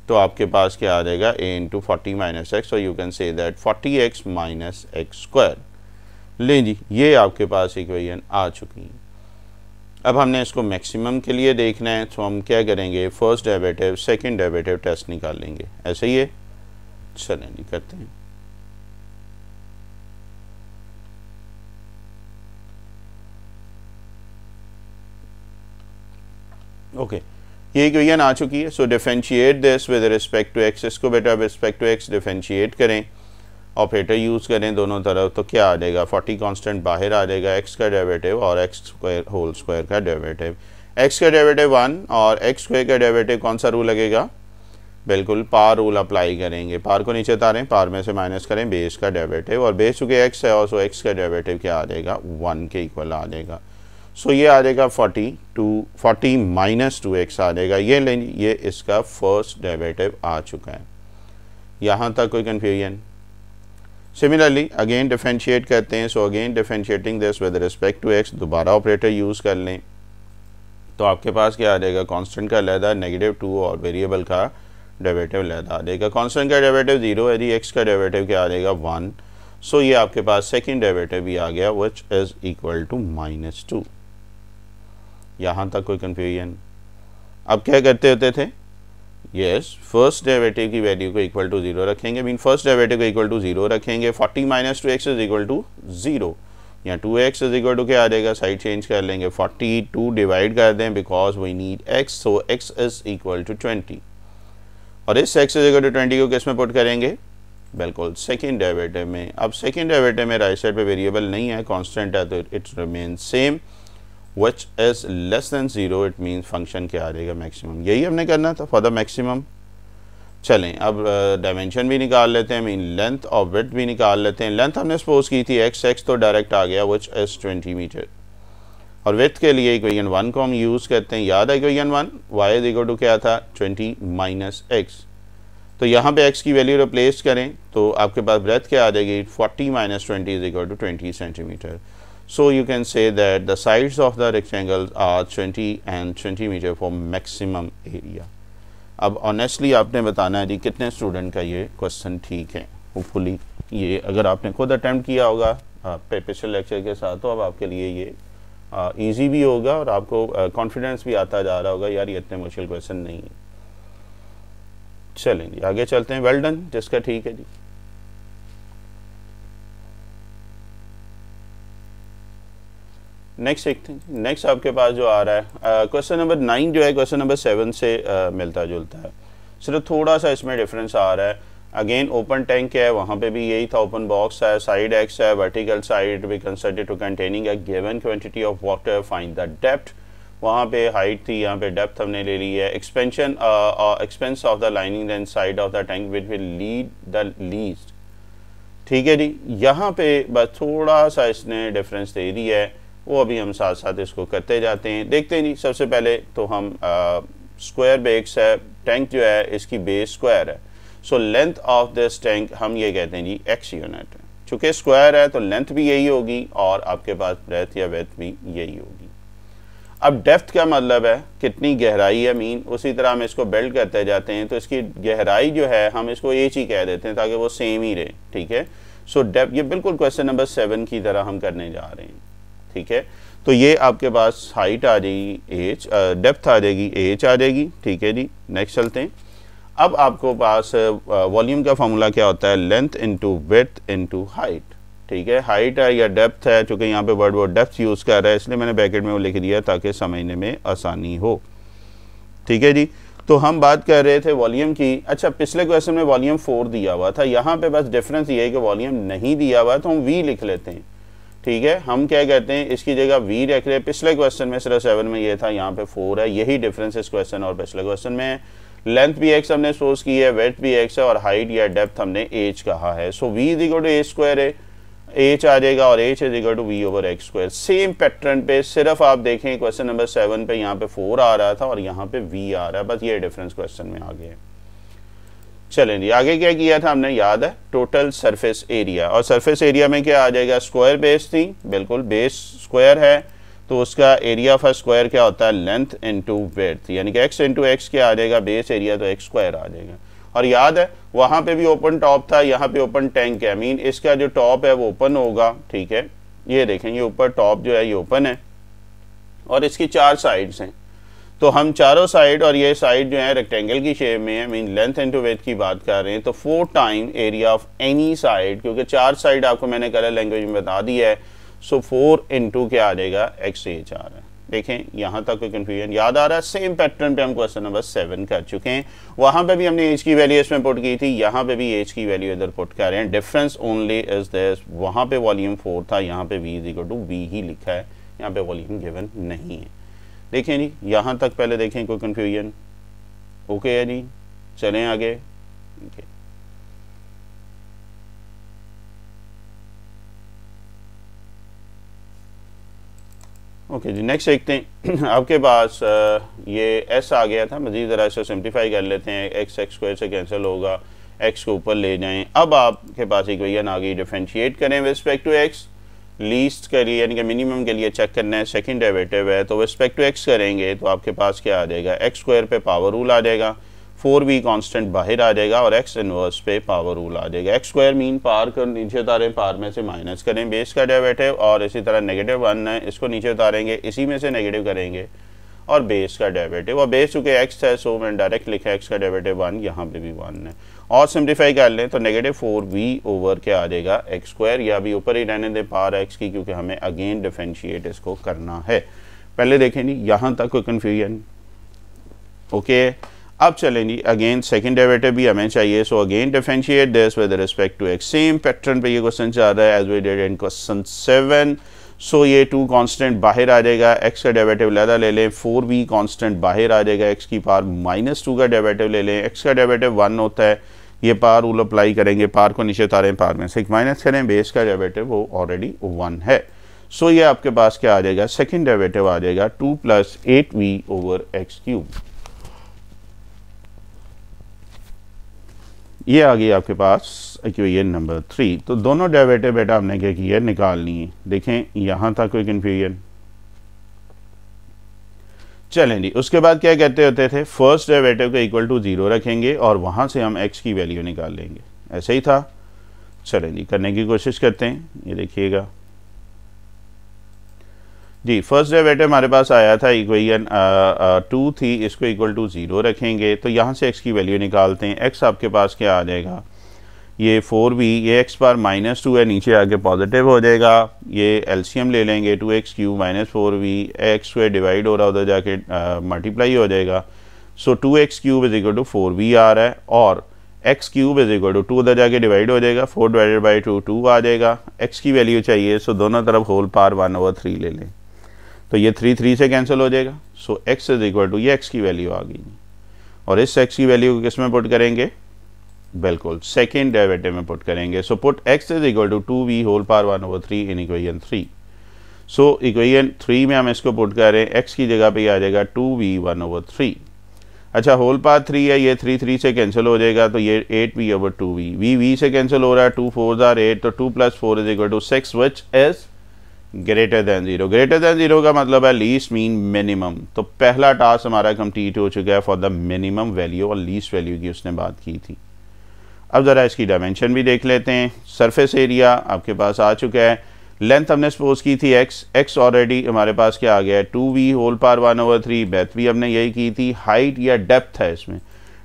तो आपके पास क्या आ जाएगा a into forty minus x और you can say that forty x minus x square लें जी ये आपके पास इक्वेशन आ चुकी है अब हमने इसको मैक्सिमम के लिए देखना है तो हम क्या करेंगे first derivative second derivative test निकाल लेंगे ऐसे ही है चले जी करते हैं ओके okay. ये इक्वेशन आ चुकी है so differentiate this with respect to x इसको बेटा रिस्पेक्ट टू एक्स डिफेंशिएट करें ऑपरेटर यूज़ करें दोनों तरफ तो क्या आ जाएगा 40 कांस्टेंट बाहर आ जाएगा एक्स का डेरिवेटिव और एक्स स्क्वायर होल स्क्वायर का डेरिवेटिव एक्स का डेरिवेटिव वन और एक्स स्क्वायर का डेरिवेटिव कौन सा रूल लगेगा बिल्कुल पार रूल अप्लाई करेंगे पार को नीचे उतारें पार में से माइनस करें बेस का डेरिवेटिव और बेस चूँकि एक्स है और सो एक्स का डेरिवेटिव क्या आ जाएगा वन के इक्वल आ जाएगा सो ये आ जाएगा 40 two forty minus two x आ जाएगा ये लें ये इसका फर्स्ट डेरिवेटिव आ चुका है यहाँ तक कोई कन्फ्यूजन सिमिलरली अगेन डिफेंशिएट करते हैं so again differentiating this with respect to x दोबारा ऑपरेटर यूज़ कर लें तो आपके पास क्या आ जाएगा कॉन्स्टेंट का लहदा नेगेटिव टू और वेरिएबल का डेवेटिव लहदा आ जाएगा कॉन्स्टेंट का डेरेवेटिव ज़ीरो है जी एक्स का डेरेवेटिव क्या आ जाएगा वन सो ये आपके पास सेकेंड डेरेवेटिव भी आ गया which is equal to minus two यहाँ तक कोई कन्फ्यूजन अब क्या करते होते थे यस फर्स्ट डेवेटिव की वैल्यू को इक्वल टू जीरो रखेंगे मीन फर्स्ट डेवेटिव को इक्वल टू जीरो रखेंगे forty minus two x is equal to zero या two x is equal to क्या आ जाएगा साइड चेंज कर लेंगे फोर्टी टू डिवाइड कर दें because we need x so x is equal to twenty और इस x is equal to twenty को किस में पुट करेंगे बिल्कुल सेकेंड डेवेटिव में अब सेकेंड डेवेटिव में राइट साइड पर वेरिएबल नहीं है कॉन्स्टेंट है तो it's remain same which is less than zero it means function क्या आ जाएगा maximum यही हमने करना था for the maximum चलें अब uh, dimension भी निकाल लेते हैं मीन length और width भी निकाल लेते हैं length हमने सपोज की थी x x तो direct आ गया which is 20 meter और width के लिए equation वन को हम यूज़ करते हैं याद है equation one y is equal to क्या था ट्वेंटी माइनस एक्स तो यहाँ पे x की वैल्यू रिप्लेस करें तो आपके पास ब्रेथ क्या आ जाएगी forty minus twenty is equal to twenty centimetre So, you can say that the sides of the rectangles are 20 and 20 meter for maximum area. अब ऑनेस्टली आपने बताना है जी कितने स्टूडेंट का ये क्वेश्चन ठीक है होपफुली ये अगर आपने खुद अटैम्प्ट किया होगा पिछले लेक्चर के साथ तो अब आपके लिए ये ईजी भी होगा और आपको कॉन्फिडेंस भी आता जा रहा होगा यार ये इतने मुश्किल क्वेश्चन नहीं है चलेंगे आगे चलते हैं वेल डन जिसका ठीक है जी नेक्स्ट एक नेक्स्ट आपके पास जो आ रहा है क्वेश्चन नंबर नाइन जो है क्वेश्चन नंबर सेवन से uh, मिलता जुलता है सिर्फ थोड़ा सा इसमें डिफरेंस आ रहा है अगेन ओपन टैंक है वहाँ पे भी यही था ओपन बॉक्स है साइड एक्स है वर्टिकल साइड भी कंसर्टेड टू कंटेनिंग है given quantity of water find the depth वहाँ पे हाइट थी यहाँ पे डेप्थ हमने ले ली है expansion expense of the lining and side of the tank which will lead the least ठीक है जी यहाँ पे बस थोड़ा सा इसने डिफरेंस दे दी है वो अभी हम साथ साथ इसको करते जाते हैं देखते नहीं सबसे पहले तो हम स्क्वायर बेक्स है टैंक जो है इसकी बेस स्क्वायर है so length of this tank हम ये कहते हैं जी एक्स यूनिट है चूँकि स्क्वायर है तो लेंथ भी यही होगी और आपके पास ब्रेथ या वेथ भी यही होगी अब डेफ्थ का मतलब है कितनी गहराई है मीन उसी तरह हम इसको बिल्ड करते जाते हैं तो इसकी गहराई जो है हम इसको एच ही कह देते हैं ताकि वो सेम ही रहे ठीक है सो so, डेप्थ ये बिल्कुल क्वेश्चन नंबर सेवन की तरह हम करने जा रहे हैं ठीक है तो ये आपके पास हाइट आ जाएगी एच डेप्थ आ जाएगी एच आ जाएगी ठीक है जी नेक्स्ट चलते हैं अब आपको पास वॉल्यूम का फॉर्मूला क्या होता है length into width into height ठीक है हाइट है या डेप्थ है चूंकि यहाँ पे वर्ड वो डेप्थ यूज़ कर रहा है इसलिए मैंने ब्रैकेट में वो लिख दिया ताकि समझने में आसानी हो ठीक है जी तो हम बात कर रहे थे वॉल्यूम की अच्छा पिछले क्वेश्चन में वॉल्यूम फोर दिया हुआ था यहाँ पे बस डिफरेंस ये है कि वॉल्यूम नहीं दिया हुआ तो हम वी लिख लेते हैं ठीक है हम क्या कहते हैं इसकी जगह वी रख रहे पिछले क्वेश्चन में सिर्फ सेवन में ये था यहाँ पे फोर है यही डिफरेंस इस क्वेश्चन और पिछले क्वेश्चन में है लेंथ भी एक्स हमने सोर्स की है वेट भी एक्स है और हाइट या डेप्थ हमने एच कहा है so v is equal to a square है एच आ जाएगा और h is equal to v over x square same pattern पे सिर्फ आप देखें क्वेश्चन नंबर सेवन पे यहाँ पे फोर आ रहा था और यहाँ पे वी आ रहा है बस ये डिफरेंस क्वेश्चन में आ गया है चले जी आगे क्या किया था हमने याद है टोटल सरफेस एरिया और सरफेस एरिया में क्या आ जाएगा स्क्वायर बेस थी बिल्कुल बेस स्क्वायर है तो उसका एरिया ऑफ स्क्वायर क्या होता है लेंथ इंटू वेथ यानी कि एक्स इंटू एक्स क्या आ जाएगा बेस एरिया तो एक्स स्क्वायर आ जाएगा और याद है वहाँ पे भी ओपन टॉप था यहाँ पे ओपन टैंक है मीन इसका जो टॉप है वो ओपन होगा ठीक है ये देखें ये ऊपर टॉप जो है ये ओपन है और इसकी चार साइड्स हैं तो हम चारों साइड और ये साइड जो है रेक्टेंगल की शेप में मीन लेंथ टू वेथ की बात कर रहे हैं तो four time area of any side क्योंकि चार साइड आपको मैंने कलर लैंग्वेज में बता दी है सो फोर इंटू क्या आ जाएगा एक्स एच चार है देखें यहाँ तक कोई कंफ्यूजन याद आ रहा है सेम पैटर्न पे हम क्वेश्चन नंबर सेवन कर चुके हैं वहां पे भी हमने एज की वैल्यू इसमें पुट की थी यहाँ पे भी एज की वैल्यू इधर पुट कर रहे हैं डिफरेंस ओनली इज दिस वहां पे वॉल्यूम फोर था यहाँ पे v is equal to v ही लिखा है यहाँ पे वॉल्यूम गिवन नहीं है देखें जी यहाँ तक पहले देखें कोई कन्फ्यूजन ओके है जी चलें आगे okay. ओके जी नेक्स्ट देखते हैं आपके पास ये एस आ गया था मज़ीद ज़रा इसको सिम्प्लीफाई कर लेते हैं एक्स एक्स स्क्वायर से कैंसिल होगा एक्स को ऊपर ले जाएं अब आपके पास इक्वेशन आ गई डिफ्रेंशिएट करें विस्पेक्ट टू एक्स लीस्ट के लिए यानी कि मिनिमम के लिए चेक करना है सेकंड डेरिवेटिव है तो रिस्पेक्ट टू एक्स करेंगे तो आपके पास क्या आ जाएगा एक्स स्क्वायर पे पावर रूल आ जाएगा फोर बी कॉन्स्टेंट बाहर आ जाएगा और एक्स इनवर्स पे पावर रूल आ जाएगा एक्स स्क्वायर मीन पार कर नीचे उतारें पार में से माइनस करें बेस का डेरिवेटिव और इसी तरह नेगेटिव वन है इसको नीचे उतारेंगे इसी में से नेगेटिव करेंगे और बेस का डेरिवेटिव और बेस चूँकि एक्स है सो मैंने डायरेक्ट लिखा एक्स का डेरिवेटिव वन यहाँ पे भी वन है और सिम्प्लीफाई कर लें तो नेगेटिव फोर वी ओवर क्या आ जाएगा एक्स स्क्वायर या अभी ऊपर ही रहने दें पार एक्स की क्योंकि हमें अगेन डिफ्रेंशिएट इसको करना है पहले देखें जी यहाँ तक कोई कन्फ्यूजन ओके अब चलें जी अगेन सेकेंड डेरेटिव भी हमें चाहिए so again differentiate this with respect to x same pattern पर यह क्वेश्चन चाह रहा है as we did in question seven so so, ये टू कांस्टेंट बाहर आ जाएगा एक्स का डेरेटिव लहदा ले लें फोर वी कांस्टेंट बाहर आ जाएगा एक्स की पार माइनस टू का डेरेटिव ले लें एक्स का डेरेटिव वन होता है ये पार रूल अप्लाई करेंगे पार को नीचे उतारें पार में सिक्स माइनस करें बेस का डेवेटिव वो ऑलरेडी वन है सो so, ये आपके पास क्या आ जाएगा सेकेंड डेवेटिव आ जाएगा two plus eight v over x cube ये आ गई आपके पास इक्वेशन नंबर थ्री तो दोनों डेवेटिव बेटा हमने क्या किया निकालनी है देखें यहाँ था कोई कन्फ्यूजन चलें जी उसके बाद क्या कहते होते थे फर्स्ट डेरिवेटिव का इक्वल टू ज़ीरो रखेंगे और वहां से हम एक्स की वैल्यू निकाल लेंगे ऐसे ही था चलें जी करने की कोशिश करते हैं ये देखिएगा जी फर्स्ट डेरिवेटिव हमारे पास आया था इक्वेशन टू थी इसको इक्वल टू ज़ीरो रखेंगे तो यहां से एक्स की वैल्यू निकालते हैं एक्स आपके पास क्या आ जाएगा ये फोर बी ये एक्स पार माइनस टू है नीचे आके पॉजिटिव हो जाएगा ये एलसीएम ले लेंगे two x cube minus four v x square divide हो रहा उधर जाके मल्टीप्लाई हो जाएगा so two x cube is equal to four v आ रहा है और x cube is equal to to उधर जाके डिवाइड हो जाएगा four divided by two two आ जाएगा एक्स की वैल्यू चाहिए सो दोनों तरफ whole power one over three ले लें तो ये थ्री थ्री से कैंसिल हो जाएगा so x is equal to ये एक्स की वैल्यू आ गई और इस एक्स की वैल्यू को किस में पुट करेंगे बिल्कुल सेकेंड डेरिवेटिव में पुट करेंगे so put x is equal to two v whole power one over three in equation three so equation three में हम इसको पुट कर रहे हैं एक्स की जगह पे आ जाएगा two v one over three अच्छा होल पार थ्री है ये थ्री थ्री से कैंसिल हो जाएगा तो ये eight v over two v v v से कैंसिल हो रहा है टू फोर आर एट तो two plus four is equal to six which is greater than zero greater than zero का मतलब है लीस्ट मीन मिनिमम तो पहला टास्क हमारा कंप्लीट हो चुका है फॉर द मिनिमम वैल्यू और लीस्ट वैल्यू की उसने बात की थी अब ज़रा इसकी डायमेंशन भी देख लेते हैं सरफेस एरिया आपके पास आ चुका है लेंथ हमने सपोज की थी एक्स एक्स ऑलरेडी हमारे पास क्या आ गया है two v whole power one over three breadth भी हमने यही की थी हाइट या डेप्थ है इसमें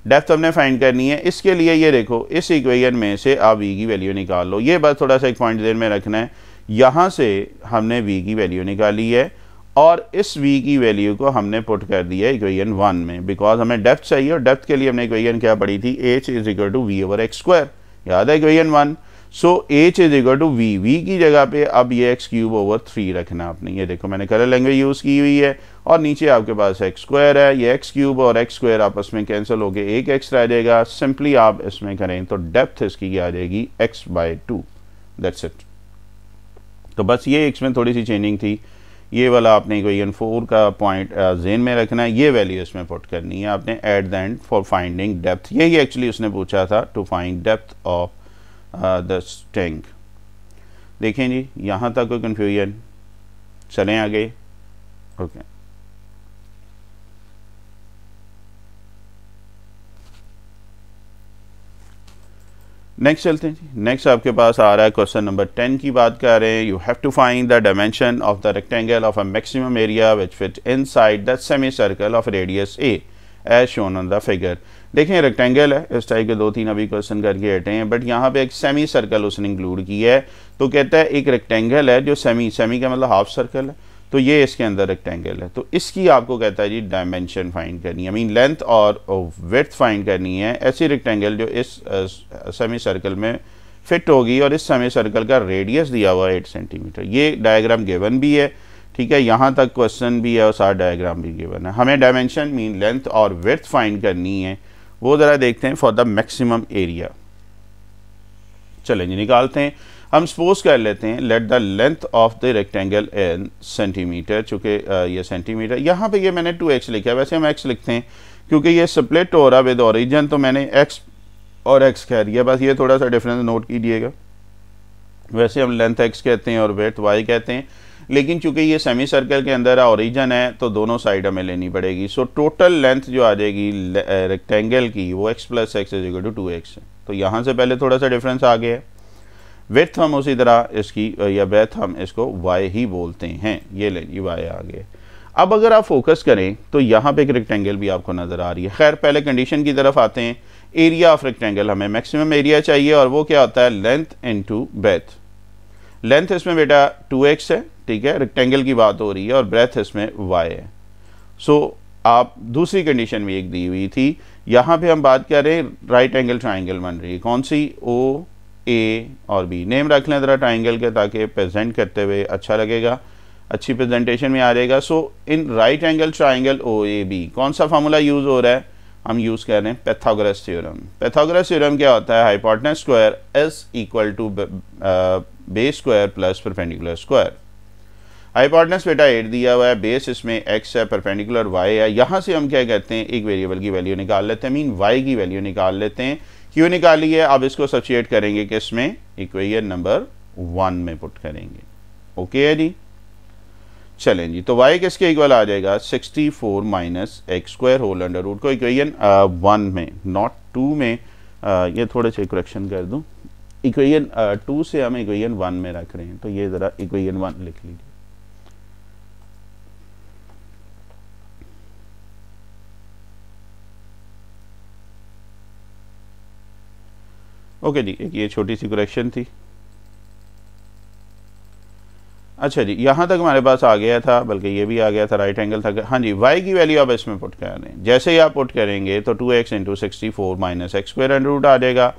डेप्थ हमने फाइंड करनी है इसके लिए ये देखो इस इक्वेशन में से आप वी की वैल्यू निकाल लो ये बस थोड़ा सा एक पॉइंट देर में रखना है यहाँ से हमने वी की वैल्यू निकाली है और इस v की वैल्यू को हमने पुट कर दिया इक्वेशन वन में बिकॉज हमें डेप्थ चाहिए और डेप्थ के लिए हमने इक्वेशन क्या पढ़ी थी h is equal to v over x square याद है equation one so h is equal to v v की जगह पे अब ये एक्स क्यूब ओवर थ्री रखना आपने ये देखो मैंने कलर लैंग्वेज यूज़ की हुई है और नीचे आपके पास एक्स स्क्वायर है ये एक्स क्यूब और एक्स स्क्वायर आपस में कैंसिल होकर एक एक्स रह जाएगा सिंपली आप इसमें करें तो डेप्थ इसकी क्या आ जाएगी x by two that's it तो बस ये इसमें थोड़ी सी चेंजिंग थी ये वाला आपने एन फोर का पॉइंट जेन में रखना है ये वैल्यू इसमें पुट करनी है आपने at the end for finding depth यही एक्चुअली उसने पूछा था to find depth of the sting देखें जी यहाँ तक कोई कन्फ्यूजन चलें आगे ओके okay. नेक्स्ट चलते हैं जी नेक्स्ट आपके पास आ रहा है क्वेश्चन नंबर टेन की बात कर रहे हैं you have to find the dimension of the rectangle of a maximum area which fit inside the semi circle of radius a as shown on the figure देखें rectangle है इस type के दो तीन अभी क्वेश्चन करके हटे हैं बट यहाँ पे एक सेमी सर्कल उसने इंक्लूड किया है तो कहता है एक रेक्टेंगल है जो सेमी सेमी का मतलब हाफ सर्कल है तो ये इसके अंदर रेक्टेंगल है तो इसकी आपको कहता है जी डायमेंशन फाइंड करनी है मीन लेंथ और वेथ फाइंड करनी है ऐसी रेक्टेंगल जो इस सेमी सर्कल में फिट होगी और इस सेमी सर्कल का रेडियस दिया हुआ है एट सेंटीमीटर ये डायग्राम गिवन भी है ठीक है यहाँ तक क्वेश्चन भी है और सारा डायग्राम भी गिवन है हमें डायमेंशन मीन लेंथ और विर्थ फाइंड करनी है वो ज़रा देखते हैं फॉर द मैक्सिमम एरिया चलें जी निकालते हैं हम सपोज कर लेते हैं let the length of the rectangle n centimetre चूँकि ये सेंटीमीटर यहाँ पे ये मैंने टू एक्स लिखा है वैसे हम एक्स लिखते हैं क्योंकि ये स्प्लिट हो रहा विद ओरिजन तो मैंने एक्स और एक्स कह दिया बस ये थोड़ा सा डिफरेंस नोट कीजिएगा वैसे हम लेंथ एक्स कहते हैं और वेथ वाई कहते हैं लेकिन चूंकि ये सेमी सर्कल के अंदर ओरिजन है तो दोनों साइड हमें लेनी पड़ेगी सो टोटल लेंथ जो आ जाएगी रेक्टेंगल की वो x plus x is two x तो यहाँ से पहले थोड़ा सा डिफरेंस आ गया है विथ हम उसी तरह इसकी या ब्रेथ हम इसको वाई ही बोलते हैं ये ले वाई आ गए अब अगर आप फोकस करें तो यहाँ पे एक रेक्टेंगल भी आपको नज़र आ रही है खैर पहले कंडीशन की तरफ आते हैं एरिया ऑफ रेक्टेंगल हमें मैक्सिमम एरिया चाहिए और वो क्या होता है लेंथ इनटू ब्रेथ लेंथ इसमें बेटा 2x है ठीक है रेक्टेंगल की बात हो रही है और ब्रेथ इसमें y है सो आप दूसरी कंडीशन भी एक दी हुई थी यहाँ पर हम बात करें राइट एंगल ट्राइंगल बन रही है कौन सी ओ ए और बी नेम रख लें ज़रा ट्राइंगल के ताकि प्रेजेंट करते हुए अच्छा लगेगा अच्छी प्रेजेंटेशन में आ जाएगा so in right angle triangle O A B कौन सा फार्मूला यूज़ हो रहा है हम यूज़ कर रहे हैं पैथोग्रस थ्योरम पैथोग्रस थ्योरम क्या होता है hypotenuse square is equal to base square plus perpendicular square hypotenuse बेटा एट दिया हुआ है बेस इसमें एक्स है परपेंडिकुलर वाई है यहाँ से हम क्या कहते हैं एक वेरिएबल की वैल्यू निकाल लेते हैं मीन वाई की वैल्यू निकाल लेते हैं क्यों निकाली है अब इसको सब्सिएट करेंगे किस में इक्वेशन नंबर वन में पुट करेंगे ओके है जी चलें जी तो वाई किसके इक्वल आ जाएगा sixty four minus x square whole under root को इक्वेशन वन uh, में नॉट टू में आ, uh, ये थोड़े से करेक्शन कर दूं इक्वेशन टू uh, से हम इक्वेशन वन में रख रहे हैं तो ये ज़रा इक्वेशन वन लिख लीजिए ओके जी एक ये छोटी सी कुरेक्शन थी अच्छा जी यहाँ तक हमारे पास आ गया था बल्कि ये भी आ गया था राइट एंगल था हाँ जी वाई की वैल्यू आप इसमें पुट कर रहे हैं जैसे ही आप पुट करेंगे तो two x into sixty four minus x square under root आ जाएगा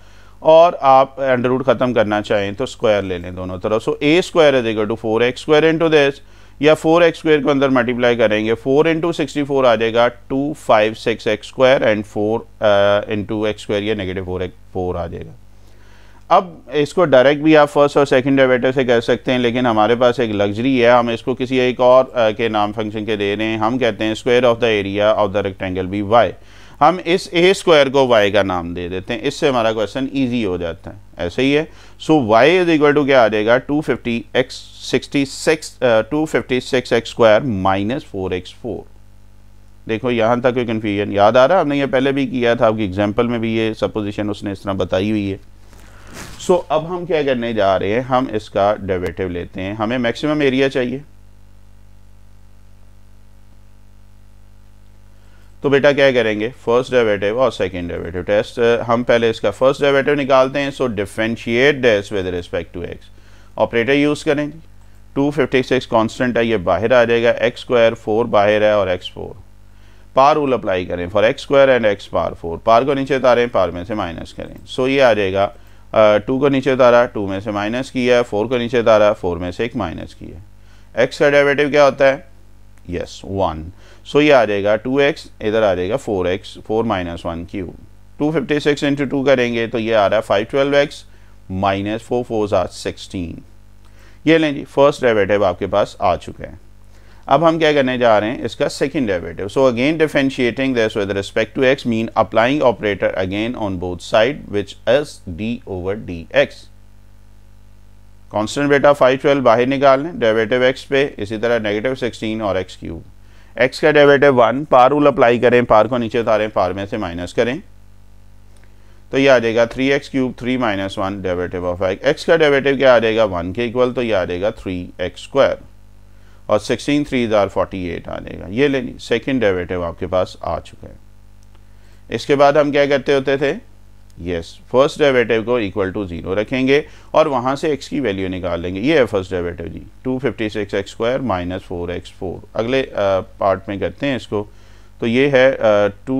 और आप अंडर रूट ख़त्म करना चाहें तो स्क्वायर ले लें दोनों तरफ so a square is equal to four x square into this या फोर एक्स स्क्वायर को अंदर मल्टीप्लाई करेंगे फोर इंटू सिक्सटी फोर आ जाएगा two five six x square and four into x square या नेगेटिव फोर फोर आ जाएगा अब इसको डायरेक्ट भी आप फर्स्ट और सेकंड डेवेटर से कर सकते हैं लेकिन हमारे पास एक लग्जरी है हम इसको किसी एक और के नाम फंक्शन के दे रहे हैं हम कहते हैं square of the area of the rectangle भी वाई हम इस ए स्क्वायर को वाई का नाम दे देते हैं इससे हमारा क्वेश्चन ईजी हो जाता है ऐसे ही है so y is equal to क्या आ जाएगा two fifty x sixty six two fifty six x square minus four x four देखो यहाँ तक कोई कन्फ्यूजन याद आ रहा है हमने ये पहले भी किया था आपकी एग्जाम्पल में भी ये सपोजिशन उसने इस तरह बताई हुई है सो so, अब हम क्या करने जा रहे हैं हम इसका डेवेटिव लेते हैं हमें मैक्सिमम एरिया चाहिए तो बेटा क्या करेंगे फर्स्ट डेवेटिव और सेकंड डेवेटिव टेस्ट हम पहले इसका फर्स्ट डेवेटिव निकालते हैं so differentiate this with respect to x operator use करेंगे 256 कांस्टेंट है ये बाहर आ जाएगा एक्स स्क्वायर फोर बाहर है और x four power rule apply करें for x square and x power four power को नीचे उतारें पार में से माइनस करें सो so, ये आ जाएगा टू को नीचे उतारा टू में से माइनस किया फोर को नीचे उतारा फोर में से एक माइनस किया एक्स का डेरिवेटिव क्या होता है यस वन सो ये आ जाएगा टू एक्स इधर आ जाएगा four x four minus one cube two fifty six into two करेंगे तो ये आ रहा है five twelve x minus four four sixteen ये लें जी फर्स्ट डेरिवेटिव आपके पास आ चुके हैं अब हम क्या करने जा रहे हैं इसका second derivative so again differentiating this with respect to x mean applying operator again on both side which is d over d x constant बेटा ट्वेल्व बाहर निकाल लें डेरिवेटिव एक्स पे इसी तरह नेगेटिव सिक्सटीन और एक्स क्यूब एक्स का derivative one power rule apply करें पार को नीचे उतारें पार में से माइनस करें तो ये आ जाएगा three x cube three minus one derivative of x x का डेरेवेटिव क्या आ जाएगा वन के इक्वल तो ये आ जाएगा थ्री एक्स स्क्वायर और सिक्सटीन थ्री हज़ार फोर्टी एट आ जाएगा ये लेनी सेकेंड डेरेटिव आपके पास आ चुका है इसके बाद हम क्या करते होते थे यस फर्स्ट डेरेटिव को इक्वल टू ज़ीरो रखेंगे और वहाँ से एक्स की वैल्यू निकाल लेंगे ये है फर्स्ट डेरेटिव जी two fifty six x square minus four x four अगले पार्ट में करते हैं इसको तो ये है टू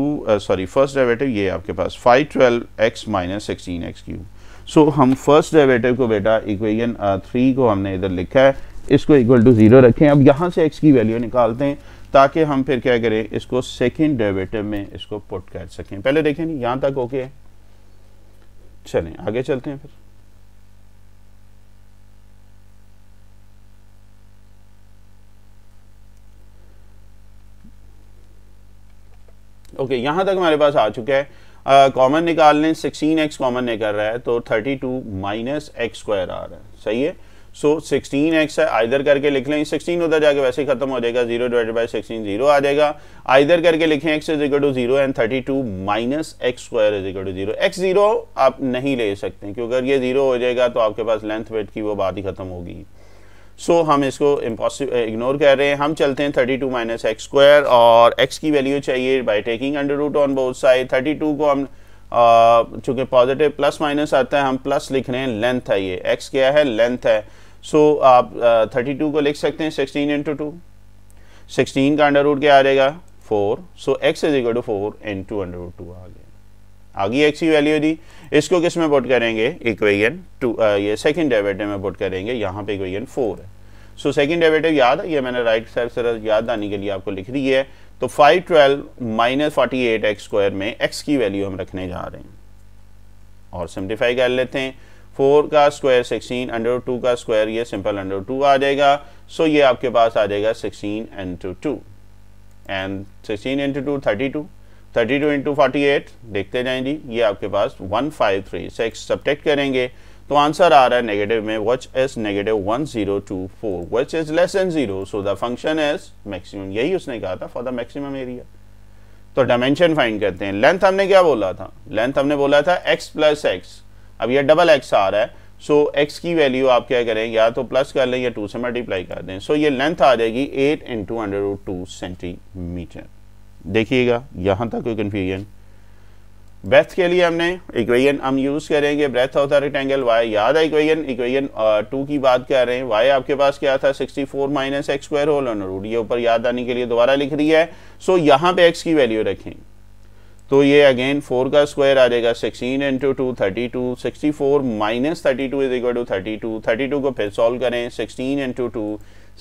सॉरी फर्स्ट डेरेटिव ये आपके पास five twelve x minus sixteen x cube so हम फर्स्ट डेरेटिव को बेटा इक्वेशन थ्री को हमने इधर लिखा है इसको इक्वल टू ज़ीरो रखें अब यहाँ से एक्स की वैल्यू निकालते हैं ताकि हम फिर क्या करें इसको सेकेंड डेरेवेटिव में इसको पुट कर सकें पहले देखें नहीं यहाँ तक ओके है चलें आगे चलते हैं फिर ओके okay, यहां तक हमारे पास आ चुका है कॉमन निकाल लें सिक्सटीन एक्स कॉमन निकल रहा है तो thirty two minus x square आ रहा है सही है सो सिक्सटीन एक्स है आइधर करके लिख लें सिक्सटीन उधर जाके वैसे ही खत्म हो जाएगा zero divided by sixteen zero आ जाएगा आइधर करके लिखें x is equal to zero and thirty two minus x square is equal to zero x zero आप नहीं ले सकते क्योंकि अगर ये जीरो हो जाएगा तो आपके पास लेंथ वेट की वो बात ही खत्म होगी सो so, हम इसको इम्पॉसिबल इग्नोर eh, कर रहे हैं हम चलते हैं thirty two minus x square और एक्स की वैल्यू चाहिए by taking under root on both side thirty two को हम चूंकि पॉजिटिव प्लस माइनस आता है हम प्लस लिख रहे हैं लेंथ है ये एक्स क्या है लेंथ है सो so, आप थर्टी uh, टू को लिख सकते हैं सिक्सटीन इंटू टू सिक्सटीन का अंडर रूट क्या आ जाएगा four so x is equal to four into under root two आ गया आगे एक्स की वैल्यू दी इसको किस में पुट करेंगे इक्वेशन टू uh, ये सेकंड डेरिवेटिव में पुट करेंगे यहाँ पे इक्वेशन फोर है सो सेकंड डेरिवेटिव याद है ये मैंने राइट साइड से याद आने के लिए आपको लिख दी है तो five twelve minus forty eight x square में एक्स की वैल्यू हम रखने जा रहे हैं और सिम्प्लीफाई कर लेते हैं फोर का स्क्वायर सिक्सटीन अंडर टू का स्क्वायर ये सिंपल अंडर टू आ जाएगा सो ये आपके पास आ जाएगा sixteen into two and sixteen into two thirty two thirty two into forty eight देखते जाए जी ये आपके पास one five three six subtract करेंगे तो आंसर आ रहा है नेगेटिव में which is negative one zero two four which is less than zero so the function is maximum यही उसने कहा था फॉर द मैक्सिमम एरिया तो डायमेंशन फाइंड करते हैं लेंथ हमने क्या बोला था लेंथ हमने बोला था एक्स प्लस एक्स अब ये डबल एक्स आ रहा है सो so, एक्स की वैल्यू आप क्या करें या तो प्लस कर लें या टू से मल्टीप्लाई कर दें सो so, ये लेंथ आ जाएगी eight into under two centimetre देखिएगा यहां तक कोई कंफ्यूजन ब्रेथ के लिए हमने इक्वेशन हम यूज़ करेंगे breadth of the rectangle y याद है इक्वेशन इक्वेशन टू की बात कर रहे हैं वाई आपके पास क्या था 64 four minus x square whole root ये ऊपर याद आने के लिए दोबारा लिख रही है सो so, यहां पे एक्स की वैल्यू रखें तो ये अगेन फोर का स्क्वायर आ जाएगा sixteen into two thirty two sixty four minus thirty two is equal to thirty two thirty two को फिर सॉल्व करें सिक्सटीन इंटू टू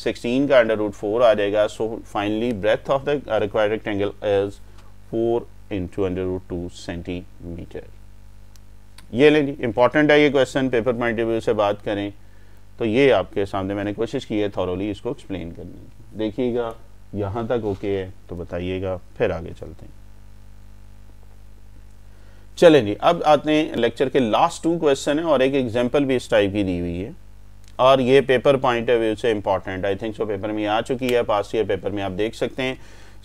सिक्सटीन का अंडर रूट फोर आ जाएगा so finally breadth of the required rectangle is four into under root two centimetre ये ले ली important है ये question paper point of view से बात करें तो ये आपके सामने मैंने कोशिश की है थॉरली इसको एक्सप्लेन करने की देखिएगा यहाँ तक ओके है तो बताइएगा फिर आगे चलते हैं चले जी अब आते हैं लेक्चर के लास्ट टू क्वेश्चन है और एक एग्जाम्पल भी इस टाइप की दी हुई है और ये पेपर पॉइंट ऑफ व्यू से important I think so paper में आ चुकी है पास ईयर पेपर में आप देख सकते हैं